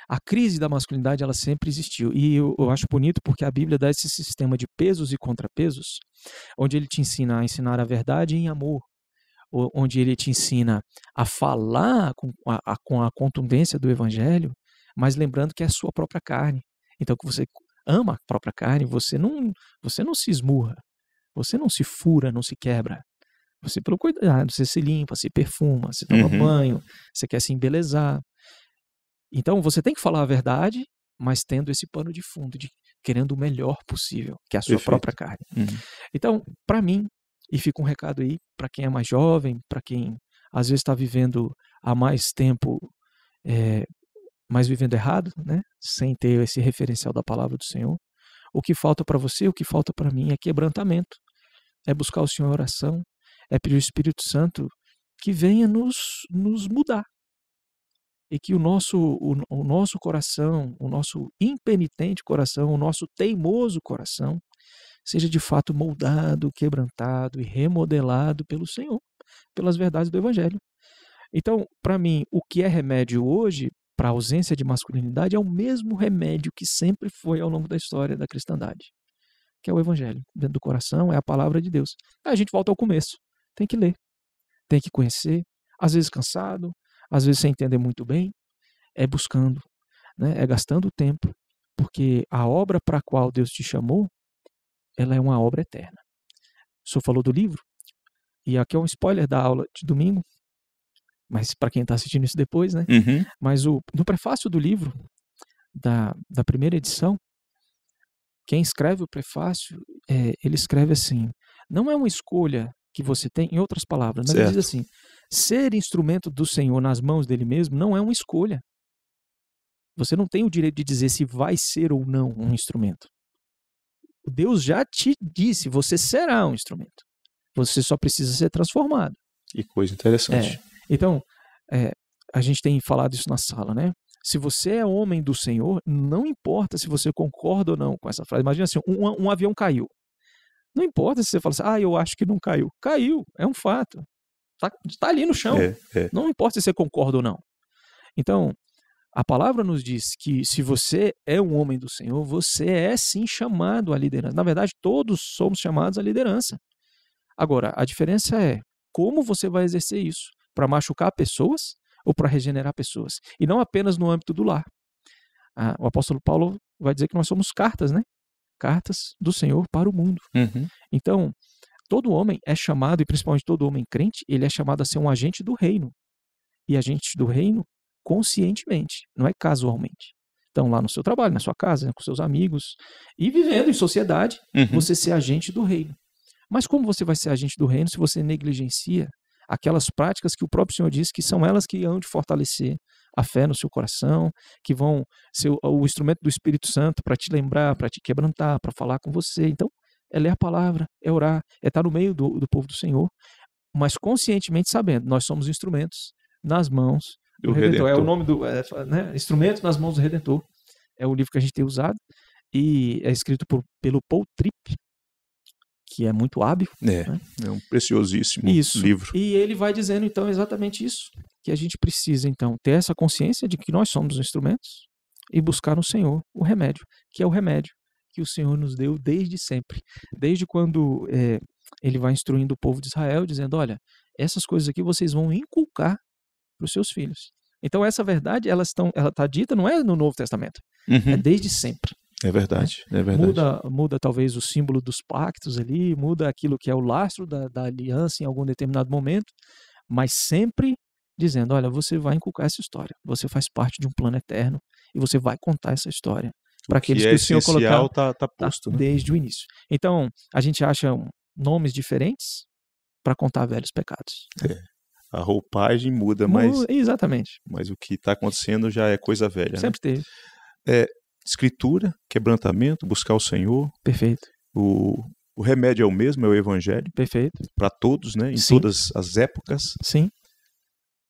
Speaker 2: A crise da masculinidade, ela sempre existiu. E eu, eu acho bonito porque a Bíblia dá esse sistema de pesos e contrapesos, onde ele te ensina a ensinar a verdade em amor, onde ele te ensina a falar com a, a, com a contundência do evangelho, mas lembrando que é a sua própria carne. Então, que você ama a própria carne, você não, você não se esmurra, você não se fura, não se quebra. Você pelo cuidado, você se limpa, se perfuma, se toma uhum. banho, você quer se embelezar. Então você tem que falar a verdade, mas tendo esse pano de fundo de querendo o melhor possível, que é a sua Perfeito. própria carne. Uhum. Então, para mim, e fica um recado aí para quem é mais jovem, para quem às vezes está vivendo há mais tempo, é, mas vivendo errado, né? Sem ter esse referencial da palavra do Senhor. O que falta para você, o que falta para mim é quebrantamento é buscar o Senhor em oração, é pedir o Espírito Santo que venha nos, nos mudar. E que o nosso, o, o nosso coração, o nosso impenitente coração, o nosso teimoso coração, seja de fato moldado, quebrantado e remodelado pelo Senhor, pelas verdades do Evangelho. Então, para mim, o que é remédio hoje para a ausência de masculinidade é o mesmo remédio que sempre foi ao longo da história da cristandade que é o Evangelho. Dentro do coração é a palavra de Deus. Aí a gente volta ao começo. Tem que ler, tem que conhecer. Às vezes cansado, às vezes sem entender muito bem. É buscando, né? é gastando tempo, porque a obra para a qual Deus te chamou, ela é uma obra eterna. O senhor falou do livro, e aqui é um spoiler da aula de domingo, mas para quem está assistindo isso depois, né? Uhum. Mas o, no prefácio do livro, da, da primeira edição, quem escreve o prefácio, é, ele escreve assim: não é uma escolha que você tem, em outras palavras, mas ele diz assim: ser instrumento do Senhor nas mãos dele mesmo não é uma escolha. Você não tem o direito de dizer se vai ser ou não um instrumento. Deus já te disse, você será um instrumento. Você só precisa ser transformado. E coisa interessante. É. Então, é, a gente tem falado isso na sala, né? Se você é homem do Senhor, não importa se você concorda ou não com essa frase. Imagina assim: um, um avião caiu. Não importa se você fala assim, ah, eu acho que não caiu. Caiu, é um fato. Está tá ali no chão. É, é. Não importa se você concorda ou não. Então, a palavra nos diz que se você é um homem do Senhor, você é sim chamado à liderança. Na verdade, todos somos chamados à liderança. Agora, a diferença é como você vai exercer isso para machucar pessoas ou para regenerar pessoas. E não apenas no âmbito do lar. Ah, o apóstolo Paulo vai dizer que nós somos cartas, né? Cartas do Senhor para o mundo. Uhum. Então, todo homem é chamado, e principalmente todo homem crente, ele é chamado a ser um agente do reino. E agente do reino conscientemente, não é casualmente. Então, lá no seu trabalho, na sua casa, com seus amigos, e vivendo em sociedade, uhum. você ser agente do reino. Mas como você vai ser agente do reino se você negligencia aquelas práticas que o próprio Senhor diz que são elas que hão de fortalecer a fé no seu coração, que vão ser o instrumento do Espírito Santo para te lembrar, para te quebrantar, para falar com você. Então, é ler a palavra, é orar, é estar tá no meio do, do povo do Senhor, mas conscientemente sabendo, nós somos instrumentos nas mãos do, do Redentor. Redentor. É o nome do. É, né? Instrumentos nas mãos do Redentor. É o livro que a gente tem usado e é escrito por, pelo Paul Tripp, que é muito hábil. É, né? é
Speaker 1: um preciosíssimo isso. livro.
Speaker 2: E ele vai dizendo, então, exatamente isso: que a gente precisa, então, ter essa consciência de que nós somos os instrumentos e buscar no Senhor o remédio, que é o remédio que o Senhor nos deu desde sempre. Desde quando é, ele vai instruindo o povo de Israel, dizendo: olha, essas coisas aqui vocês vão inculcar para os seus filhos. Então essa verdade ela está dita não é no Novo Testamento, é uhum. é desde sempre.
Speaker 1: É verdade, é verdade.
Speaker 2: Muda, muda talvez o símbolo dos pactos ali, muda aquilo que é o lastro da, da aliança em algum determinado momento, mas sempre dizendo: olha, você vai inculcar essa história, você faz parte de um plano eterno e você vai contar essa história para aqueles que, é que o Senhor colocar tá, tá, tá posto, né? desde o início. Então, a gente acha nomes diferentes para contar velhos pecados.
Speaker 1: É. A roupagem muda, mas. Exatamente. Mas o que está acontecendo já é coisa velha. Né? Sempre né? teve. É, escritura, quebrantamento, buscar o Senhor. Perfeito. O, o remédio é o mesmo, é o evangelho. Perfeito. Para todos, né? Em Sim. todas as épocas. Sim.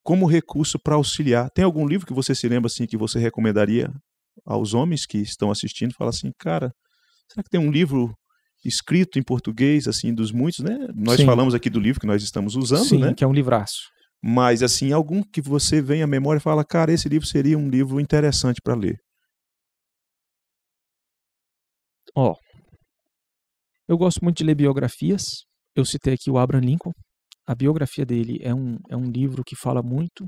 Speaker 1: Como recurso para auxiliar. Tem algum livro que você se lembra assim que você recomendaria aos homens que estão assistindo, fala assim, cara, será que tem um livro escrito em português assim dos muitos, né? Nós Sim. falamos aqui do livro que nós estamos usando, Sim, né? que é um livraço. Mas assim, algum que você vem à memória e fala, cara, esse livro seria um livro interessante para ler.
Speaker 2: Ó, eu gosto muito de ler biografias. Eu citei aqui o Abraham Lincoln. A biografia dele é um, é um livro que fala muito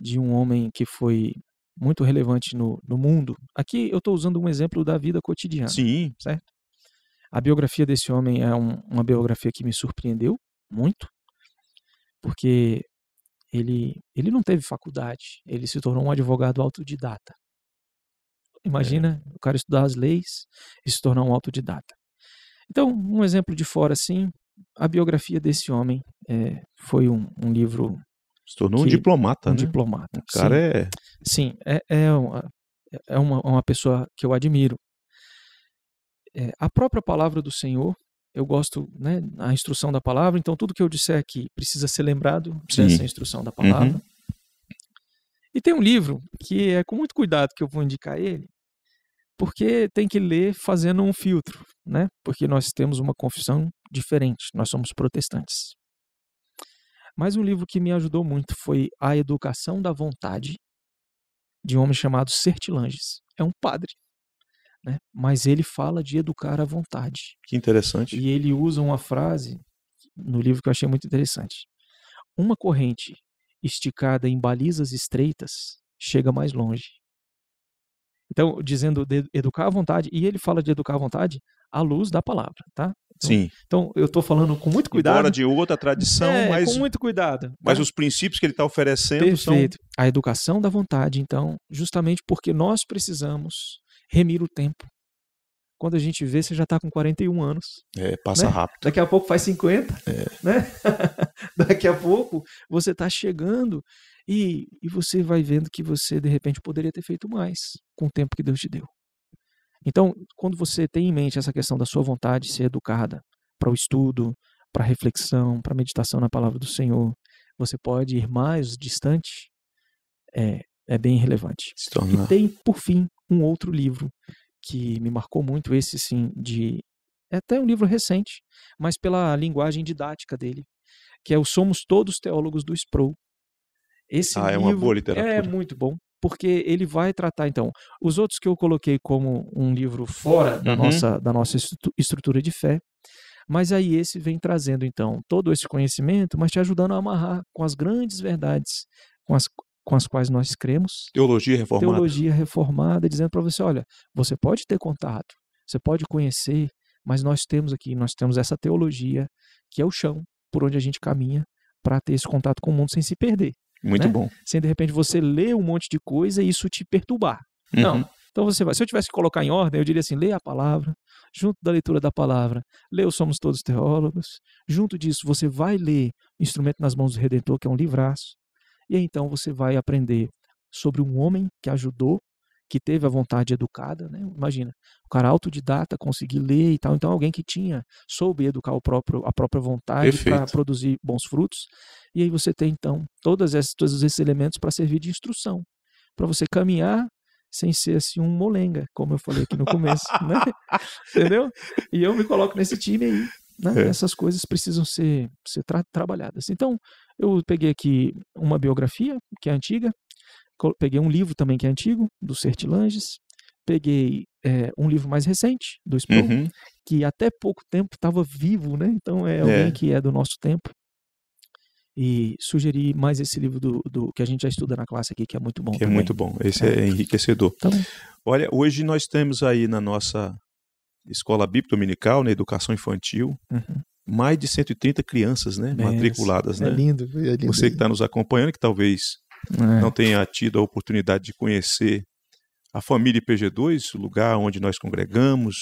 Speaker 2: de um homem que foi muito relevante no, no mundo. Aqui eu estou usando um exemplo da vida cotidiana. Sim. Certo? A biografia desse homem é um, uma biografia que me surpreendeu muito, porque ele, ele não teve faculdade, ele se tornou um advogado autodidata. É. Imagina é. o cara estudar as leis e se tornar um autodidata. Então, um exemplo de fora, assim, a biografia desse homem é, foi um, um, livro. Se tornou que, um diplomata, um né? diplomata. O cara sim, é. Sim, é, é, uma, é, é uma, uma pessoa que eu admiro. É, a própria palavra do Senhor, eu gosto, né, a instrução da palavra, então tudo que eu disser aqui precisa ser lembrado sim. dessa instrução da uhum. palavra. Uhum. E tem um livro que é com muito cuidado que eu vou indicar ele, porque tem que ler fazendo um filtro, né? Porque nós temos uma confissão diferente, nós somos protestantes. Mas um livro que me ajudou muito foi A Educação da Vontade, de um homem chamado Sertilanges. É um padre, né? mas ele fala de educar a vontade. Que interessante. E ele usa uma frase no livro que eu achei muito interessante. Uma corrente esticada em balizas estreitas chega mais longe então, dizendo de educar a vontade, e ele fala de educar a vontade à luz da palavra, tá? Então, Sim. Então, eu estou falando com muito cuidado. Agora de
Speaker 1: outra tradição, é, mas. Com muito cuidado. Mas tá? os princípios que ele está oferecendo Perfeito.
Speaker 2: são. A educação da vontade, então, justamente porque nós precisamos remir o tempo. Quando a gente vê, você já está com 41 anos. É, passa né? rápido. Daqui a pouco faz 50, é. né? Daqui a pouco você está chegando e, e você vai vendo que você, de repente, poderia ter feito mais com o tempo que Deus te deu. Então, quando você tem em mente essa questão da sua vontade de ser educada para o estudo, para a reflexão, para a meditação na palavra do Senhor, você pode ir mais distante, é, é bem relevante. E tem, por fim, um outro livro que me marcou muito, esse sim, de. É até um livro recente, mas pela linguagem didática dele, que é o Somos Todos Teólogos do Sproul. Esse ah, é uma boa é literatura. É muito bom, porque ele vai tratar, então, os outros que eu coloquei como um livro fora da, uhum. nossa, da nossa estrutura de fé, mas aí esse vem trazendo, então, todo esse conhecimento, mas te ajudando a amarrar com as grandes verdades, com as, com as quais nós cremos.
Speaker 1: Teologia reformada. Teologia
Speaker 2: reformada, dizendo para você: olha, você pode ter contato, você pode conhecer, mas nós temos aqui, nós temos essa teologia, que é o chão por onde a gente caminha para ter esse contato com o mundo sem se perder. Muito né? bom. Sem de repente você ler um monte de coisa e isso te perturbar. Uhum. Não. Então você vai. Se eu tivesse que colocar em ordem, eu diria assim: leia a palavra, junto da leitura da palavra, leia Somos Todos Teólogos, junto disso você vai ler Instrumento nas Mãos do Redentor, que é um livraço, e aí, então você vai aprender sobre um homem que ajudou, que teve a vontade educada, né? Imagina, o cara autodidata, conseguir ler e tal. Então, alguém que tinha, soube educar o próprio, a própria vontade para produzir bons frutos. E aí você tem, então, todas esses, todos esses elementos para servir de instrução, para você caminhar sem ser assim um molenga, como eu falei aqui no começo, né? Entendeu? E eu me coloco nesse time aí. Né? É. Essas coisas precisam ser, ser tra trabalhadas. Então, eu peguei aqui uma biografia, que é antiga, peguei um livro também que é antigo, do Sertilanges, peguei é, um livro mais recente, do Sproul, uhum. que até pouco tempo estava vivo, né? Então, é, é. alguém é. que é do nosso tempo. E sugeri mais esse livro do, do, que a gente já estuda na classe aqui, que é muito bom. Que é muito bom, esse né. é, enriquecedor. Então
Speaker 1: Olha, hoje nós temos aí na nossa escola bíblica dominical, na né, educação infantil. Uhum. Mais de 130 crianças né, matriculadas. É né? lindo, é lindo. Você que está nos acompanhando, que talvez é. não tenha tido a oportunidade de conhecer a família IPG2, o lugar onde nós congregamos,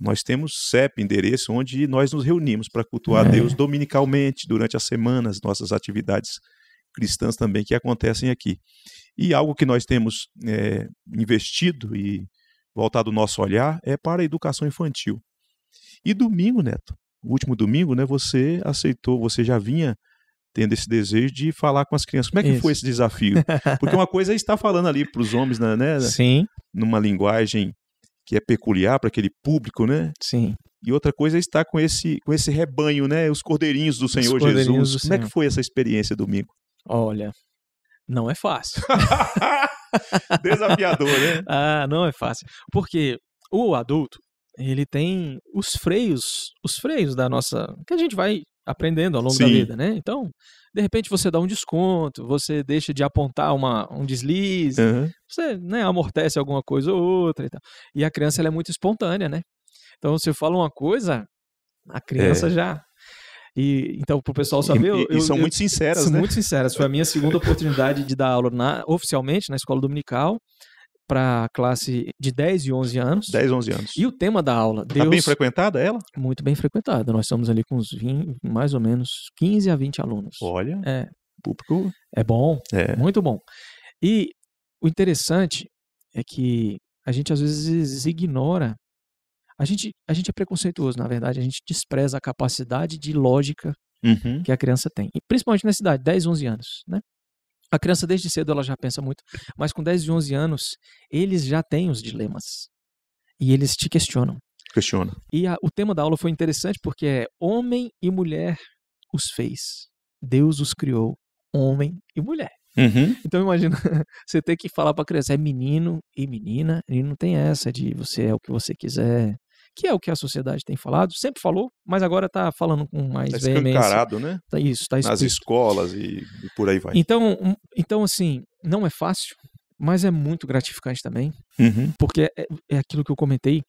Speaker 1: nós temos CEP, endereço, onde nós nos reunimos para cultuar é. Deus dominicalmente, durante a semana, as nossas atividades cristãs também que acontecem aqui. E algo que nós temos é, investido e voltado o nosso olhar é para a educação infantil. E domingo, Neto, último domingo, né, você aceitou, você já vinha tendo esse desejo de falar com as crianças. Como é que Isso. foi esse desafio? Porque uma coisa é estar falando ali para os homens, né? Sim. Numa linguagem que é peculiar para aquele público, né? Sim. E outra coisa é estar com esse, com esse rebanho, né? Os cordeirinhos do Senhor cordeirinhos Jesus. Do Como Senhor. é que foi essa experiência domingo? Olha,
Speaker 2: não é fácil. Desafiador, né? Ah, não é fácil. Porque o adulto, ele tem os freios, os freios da nossa. que a gente vai aprendendo ao longo Sim. da vida, né? Então, de repente você dá um desconto, você deixa de apontar uma, um deslize, uhum. você né, amortece alguma coisa ou outra e tal. E a criança ela é muito espontânea, né? Então, se eu falo uma coisa, a é. criança é. já e então, para o pessoal saber. E, eu, e são eu, muito sinceras, são né? muito sinceras. Foi a minha segunda oportunidade de dar aula na, oficialmente na escola dominical para a classe de 10 e 11 anos. 10, 11 anos. E o tema da aula. Deus, tá bem frequentada ela? Muito bem frequentada. Nós estamos ali com uns 20, mais ou menos 15 a 20 alunos. Olha. É. Público. É bom. É. Muito bom. E o interessante é que a gente às vezes ignora a gente, a gente é preconceituoso, na verdade, a gente despreza a capacidade de lógica uhum. que a criança tem. E principalmente nessa idade, 10, 11 anos, né? A criança desde cedo ela já pensa muito, mas com 10 e 11 anos, eles já têm os dilemas. E eles te questionam. Questiona. E a, o tema da aula foi interessante porque é homem e mulher os fez. Deus os criou, homem e mulher. Uhum. Então imagina, você ter que falar pra criança, é menino e menina, e não tem essa de você é o que você quiser, que é o que a sociedade tem falado, sempre falou, mas agora está falando com mais tá escancarado, veemência. né? Tá isso,
Speaker 1: tá Nas escolas e, e por aí vai.
Speaker 2: Então, então, assim, não é fácil, mas é muito gratificante também, uhum. porque é, é, é aquilo que eu comentei,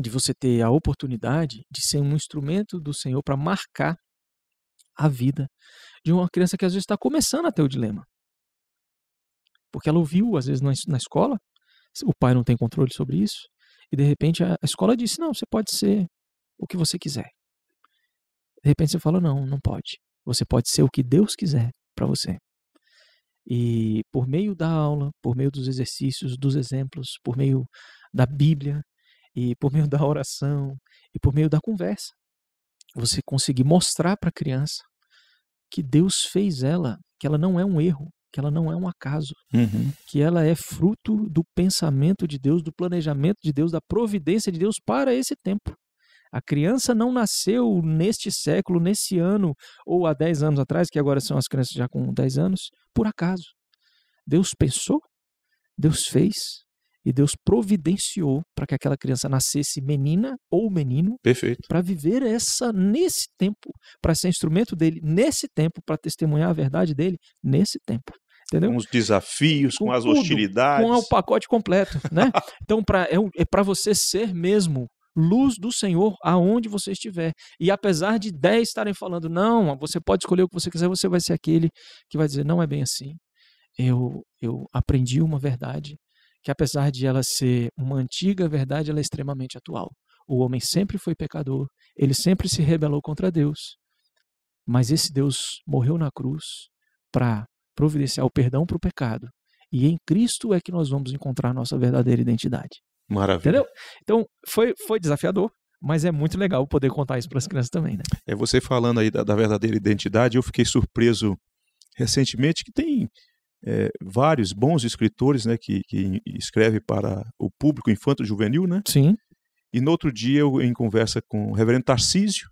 Speaker 2: de você ter a oportunidade de ser um instrumento do Senhor para marcar a vida de uma criança que às vezes está começando a ter o dilema. Porque ela ouviu, às vezes, na escola, o pai não tem controle sobre isso, e de repente a escola disse: não, você pode ser o que você quiser. De repente você fala: não, não pode. Você pode ser o que Deus quiser para você. E por meio da aula, por meio dos exercícios, dos exemplos, por meio da Bíblia, e por meio da oração, e por meio da conversa, você conseguir mostrar para a criança que Deus fez ela, que ela não é um erro, que ela não é um acaso, uhum. que ela é fruto do pensamento de Deus, do planejamento de Deus, da providência de Deus para esse tempo. A criança não nasceu neste século, nesse ano, ou há 10 anos atrás, que agora são as crianças já com 10 anos, por acaso. Deus pensou, Deus fez e Deus providenciou para que aquela criança nascesse menina ou menino, para viver essa nesse tempo, para ser instrumento dele nesse tempo, para testemunhar a verdade dele nesse tempo.
Speaker 1: Entendeu? Com os desafios,
Speaker 2: com, com as tudo, hostilidades. Com o pacote completo, né? então, pra, é, é para você ser mesmo luz do Senhor aonde você estiver. E apesar de dez estarem falando, não, você pode escolher o que você quiser, você vai ser aquele que vai dizer, não é bem assim. Eu, eu aprendi uma verdade que apesar de ela ser uma antiga verdade, ela é extremamente atual. O homem sempre foi pecador, ele sempre se rebelou contra Deus. Mas esse Deus morreu na cruz para providenciar o perdão para o pecado. E em Cristo é que nós vamos encontrar nossa verdadeira identidade. Maravilha. Entendeu? Então, foi, foi desafiador, mas é muito legal poder contar isso para as crianças também, né?
Speaker 1: É, você falando aí da, da, verdadeira identidade, eu fiquei surpreso recentemente que tem é, vários bons escritores, né, que, que escreve para o público infanto-juvenil, né? Sim. E no outro dia, eu em conversa com o reverendo Tarcísio,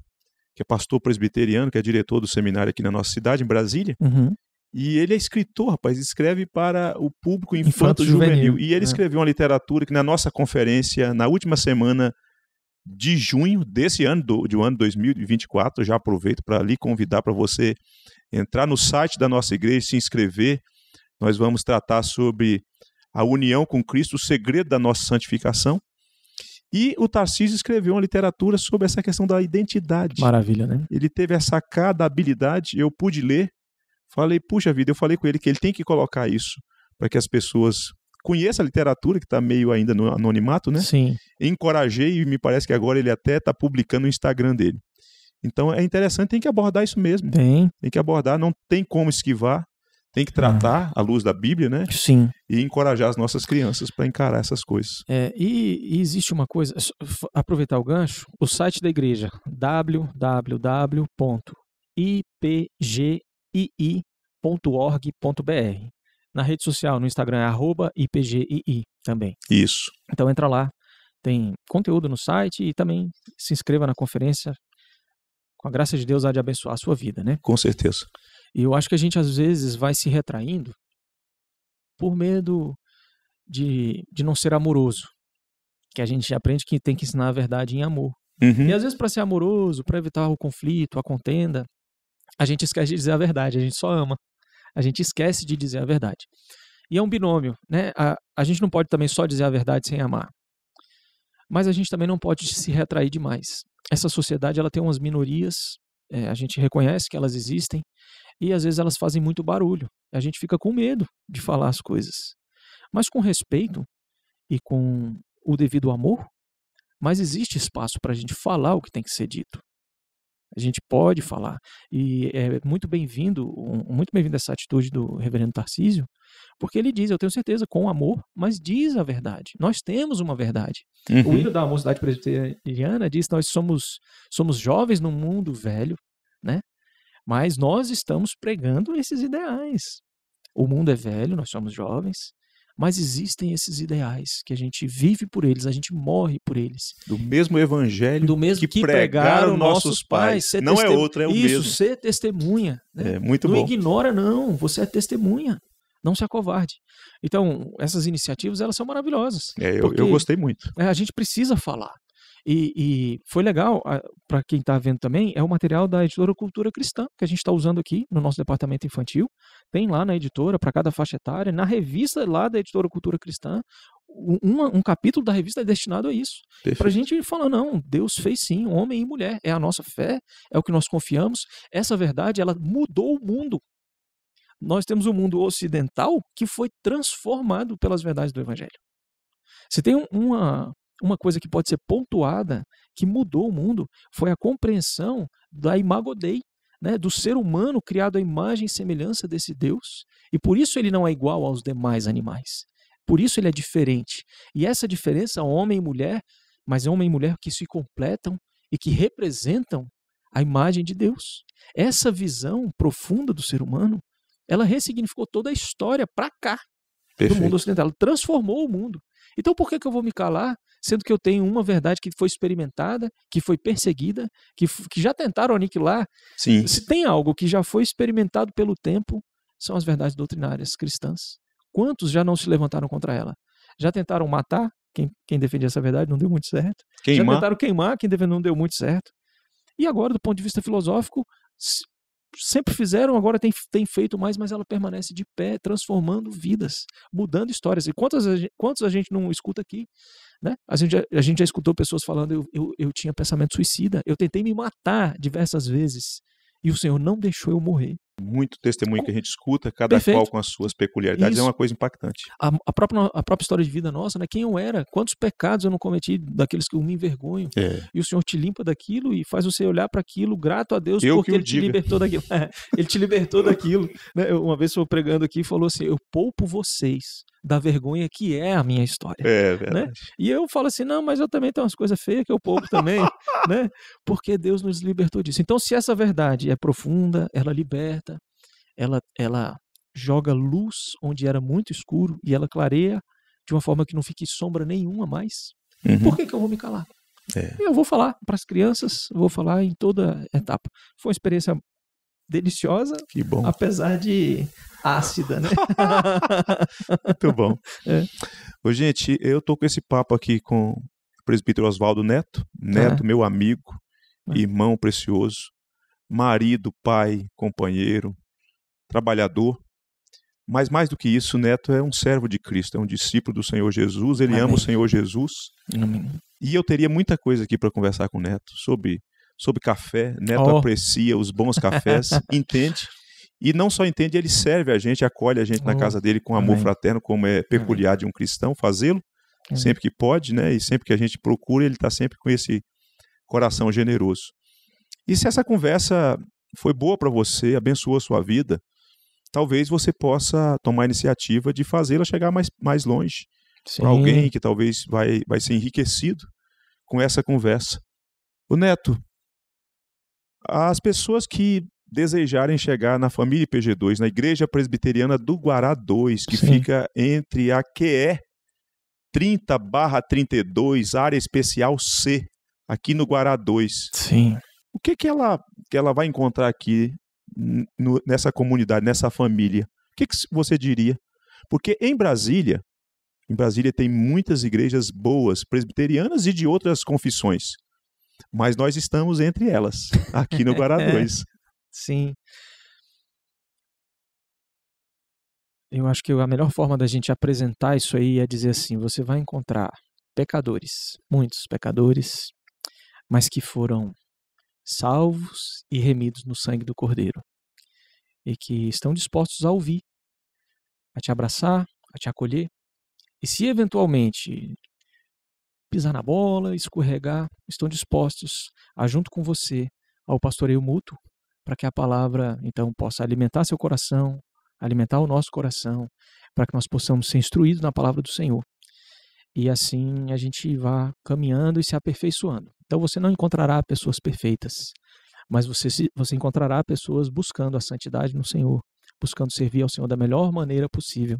Speaker 1: que é pastor presbiteriano, que é diretor do seminário aqui na nossa cidade, em Brasília, uhum. E ele é escritor, rapaz, escreve para o público infanto, juvenil. E ele é. escreveu uma literatura que na nossa conferência, na última semana de junho desse ano, do, de um ano 2024, já aproveito para lhe convidar para você entrar no site da nossa igreja e se inscrever. Nós vamos tratar sobre a união com Cristo, o segredo da nossa santificação. E o Tarcísio escreveu uma literatura sobre essa questão da identidade. Maravilha, né? Ele teve essa cada habilidade, eu pude ler, Falei, puxa vida, eu falei com ele que ele tem que colocar isso para que as pessoas conheçam a literatura, que está meio ainda no anonimato, né? Sim. Encorajei e me parece que agora ele até está publicando no Instagram dele. Então é interessante, tem que abordar isso
Speaker 2: mesmo. Tem.
Speaker 1: Tem que abordar, não tem como esquivar, tem que tratar ah. à luz da Bíblia, né? Sim. E encorajar as nossas crianças para encarar essas coisas.
Speaker 2: É, e, e, existe uma coisa, aproveitar o gancho, o site da igreja, www.ipg ipgii.org.br. Na rede social, no Instagram é arroba IPGII também. Isso. Então entra lá, tem conteúdo no site e também se inscreva na conferência. Com a graça de Deus há de abençoar a sua vida, né?
Speaker 1: Com certeza.
Speaker 2: E eu acho que a gente às vezes vai se retraindo por medo de, de não ser amoroso. Que a gente aprende que tem que ensinar a verdade em amor. Uhum. E às vezes, para ser amoroso, para evitar o conflito, a contenda, a gente esquece de dizer a verdade, a gente só ama. A gente esquece de dizer a verdade. E é um binômio, né? A, a gente não pode também só dizer a verdade sem amar. Mas a gente também não pode se retrair demais. Essa sociedade ela tem umas minorias, é, a gente reconhece que elas existem, e às vezes elas fazem muito barulho. A gente fica com medo de falar as coisas. Mas com respeito e com o devido amor, mas existe espaço para a gente falar o que tem que ser dito. A gente pode falar. E é muito bem-vindo, muito bem-vinda essa atitude do reverendo Tarcísio, porque ele diz, eu tenho certeza, com amor, mas diz a verdade. Nós temos uma verdade. Uhum. O hino da mocidade presbiteriana diz, nós somos, somos jovens no mundo velho, né? Mas nós estamos pregando esses ideais. O mundo é velho, nós somos jovens, mas existem esses ideais que a gente vive por eles, a gente morre por eles. Do mesmo evangelho do mesmo que, que pregaram, pregaram nossos pais. pais. É não testem... é outro, é o Isso, mesmo. Isso, ser é testemunha.
Speaker 1: Né? É, muito não bom. Não
Speaker 2: ignora, não. Você é testemunha. Não se acovarde. Então, essas iniciativas, elas são maravilhosas. É, eu, eu gostei muito. É, a gente precisa falar. E, e foi legal, para quem está vendo também, é o material da editora Cultura Cristã, que a gente está usando aqui no nosso departamento infantil. Tem lá na editora, para cada faixa etária, na revista lá da editora Cultura Cristã, um capítulo da revista é destinado a isso. Para a gente falar, não, Deus fez sim, homem e mulher. É a nossa fé, é o que nós confiamos. Essa verdade, ela mudou o mundo. Nós temos um mundo ocidental que foi transformado pelas verdades do Evangelho. Se tem uma, uma coisa que pode ser pontuada, que mudou o mundo, foi a compreensão da imago Dei, né, do ser humano criado à imagem e semelhança desse Deus, e por isso ele não é igual aos demais animais. Por isso ele é diferente. E essa diferença, homem e mulher, mas é homem e mulher que se completam e que representam a imagem de Deus. Essa visão profunda do ser humano, ela ressignificou toda a história para cá Perfeito. do mundo ocidental. Ela transformou o mundo. Então por que, que eu vou me calar, sendo que eu tenho uma verdade que foi experimentada, que foi perseguida, que, que já tentaram aniquilar? Sim. Se tem algo que já foi experimentado pelo tempo, são as verdades doutrinárias cristãs. Quantos já não se levantaram contra ela? Já tentaram matar quem, quem defendia essa verdade, não deu muito certo. Queimar. Já tentaram queimar quem defendia, não deu muito certo. E agora, do ponto de vista filosófico, sempre fizeram, agora tem, tem feito mais, mas ela permanece de pé, transformando vidas, mudando histórias. E quantos, quantos a gente não escuta aqui? Né? A, gente, a gente já escutou pessoas falando: eu, eu, eu tinha pensamento suicida, eu tentei me matar diversas vezes e o Senhor não deixou eu morrer
Speaker 1: muito testemunho que a gente escuta, cada Perfeito. qual com as suas peculiaridades, é Isso. é uma coisa impactante.
Speaker 2: A, a, própria, a própria história de vida nossa, né? Quem eu era, quantos pecados eu não cometi daqueles que eu me envergonho. É. E o Senhor te limpa daquilo e faz você olhar para aquilo grato a Deus eu porque Ele diga. te libertou daquilo. É, ele te libertou daquilo. Né? Uma vez eu pregando aqui falou assim: Eu poupo vocês da vergonha que é a minha história. É, né? verdade. Né? E eu falo assim, não, mas eu também tenho umas coisas feias que eu pouco também, né? Porque Deus nos libertou disso. Então, se essa verdade é profunda, ela liberta, ela, ela joga luz onde era muito escuro e ela clareia de uma forma que não fique sombra nenhuma mais, uhum. por que, que eu vou me calar? É. Eu vou falar para as crianças, vou falar em toda etapa. Foi uma experiência deliciosa. Que bom. Apesar de ácida, né? Muito bom. É.
Speaker 1: Ô, gente, eu tô com esse papo aqui com o presbítero Oswaldo Neto. Neto, é. meu amigo, é. irmão precioso, marido, pai, companheiro, trabalhador. Mas mais do que isso, Neto é um servo de Cristo, é um discípulo do Senhor Jesus, ele Amém. ama o Senhor Jesus. Amém. E eu teria muita coisa aqui para conversar com o Neto sobre sobre café. Neto oh. aprecia os bons cafés, entende? E não só entende, ele serve a gente, acolhe a gente oh. na casa dele com amor Amém. fraterno, como é peculiar Amém. de um cristão fazê-lo, sempre que pode, né? E sempre que a gente procura, ele está sempre com esse coração generoso. E se essa conversa foi boa para você, abençoou a sua vida, talvez você possa tomar a iniciativa de fazê-la chegar mais, mais longe. Para alguém que talvez vai, vai ser enriquecido com essa conversa. O Neto, as pessoas que desejarem chegar na família PG2, na Igreja Presbiteriana do Guará 2, que Sim. fica entre a QE 30 barra 32, área especial C, aqui no Guará 2. Sim. O que, que, ela, que ela vai encontrar aqui no, nessa comunidade, nessa família? O que, que você diria? Porque em Brasília, em Brasília tem muitas igrejas boas, presbiterianas e de outras confissões. Mas nós estamos entre elas, aqui no Guará 2. É.
Speaker 2: Sim. Eu acho que a melhor forma da gente apresentar isso aí é dizer assim: você vai encontrar pecadores, muitos pecadores, mas que foram salvos e remidos no sangue do Cordeiro, e que estão dispostos a ouvir, a te abraçar, a te acolher. E se eventualmente pisar na bola, escorregar, estão dispostos a, junto com você, ao pastoreio mútuo, para que a palavra, então, possa alimentar seu coração, alimentar o nosso coração, para que nós possamos ser instruídos na palavra do Senhor. E assim a gente vá caminhando e se aperfeiçoando. Então você não encontrará pessoas perfeitas, mas você, você encontrará pessoas buscando a santidade no Senhor, buscando servir ao Senhor da melhor maneira possível.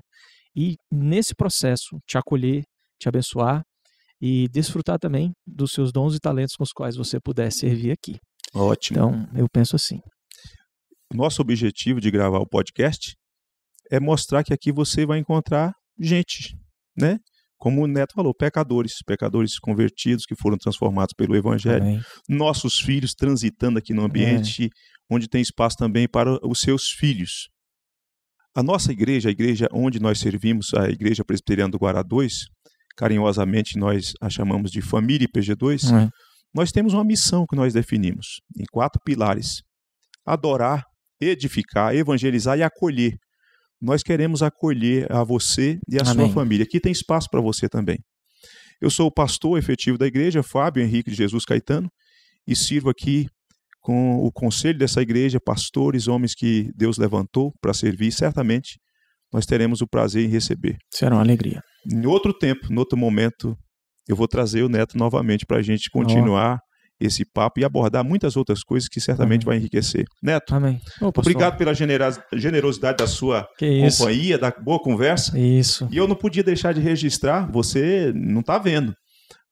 Speaker 2: E nesse processo, te acolher, te abençoar e desfrutar também dos seus dons e talentos com os quais você puder servir aqui. Ótimo. Então, eu penso assim.
Speaker 1: Nosso objetivo de gravar o podcast
Speaker 2: é mostrar que aqui você vai encontrar gente,
Speaker 1: né? Como o Neto falou, pecadores, pecadores convertidos que foram transformados pelo Evangelho, Amém. nossos filhos transitando aqui no ambiente é. onde tem espaço também para os seus filhos. A nossa igreja, a igreja onde nós servimos, a Igreja Presbiteriana do Guará 2, carinhosamente nós a chamamos de família IPG2, uhum. É. nós temos uma missão que nós definimos em quatro pilares: adorar, edificar, evangelizar e acolher. Nós queremos acolher a você e a Amém. sua família. Aqui tem espaço para você também. Eu sou o pastor efetivo da igreja, Fábio Henrique de Jesus Caetano, e sirvo aqui com o conselho dessa igreja, pastores, homens que Deus levantou para servir, certamente, nós teremos o prazer em receber.
Speaker 2: Será uma alegria.
Speaker 1: Em outro tempo, em outro momento, eu vou trazer o Neto novamente para a gente continuar oh. esse papo e abordar muitas outras coisas que certamente Amém. Uhum. vai enriquecer. Neto, oh, obrigado pela generosidade da sua companhia, da boa conversa. Isso. E eu não podia deixar de registrar, você não está vendo,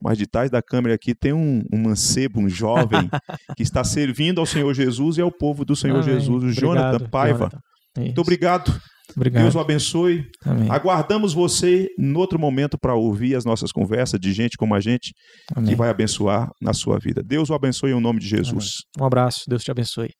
Speaker 1: mas de trás da câmera aqui tem um, um mancebo, um jovem, que está servindo ao Senhor Jesus e ao é povo do Senhor Amém. Jesus, o Jonathan Paiva. Jonathan. Muito obrigado. Obrigado. Deus o abençoe. Amém. Aguardamos você no outro momento para ouvir as nossas conversas de gente como a gente Amém. que vai abençoar na sua vida. Deus o abençoe em nome de Jesus.
Speaker 2: Amém. Um abraço. Deus te abençoe.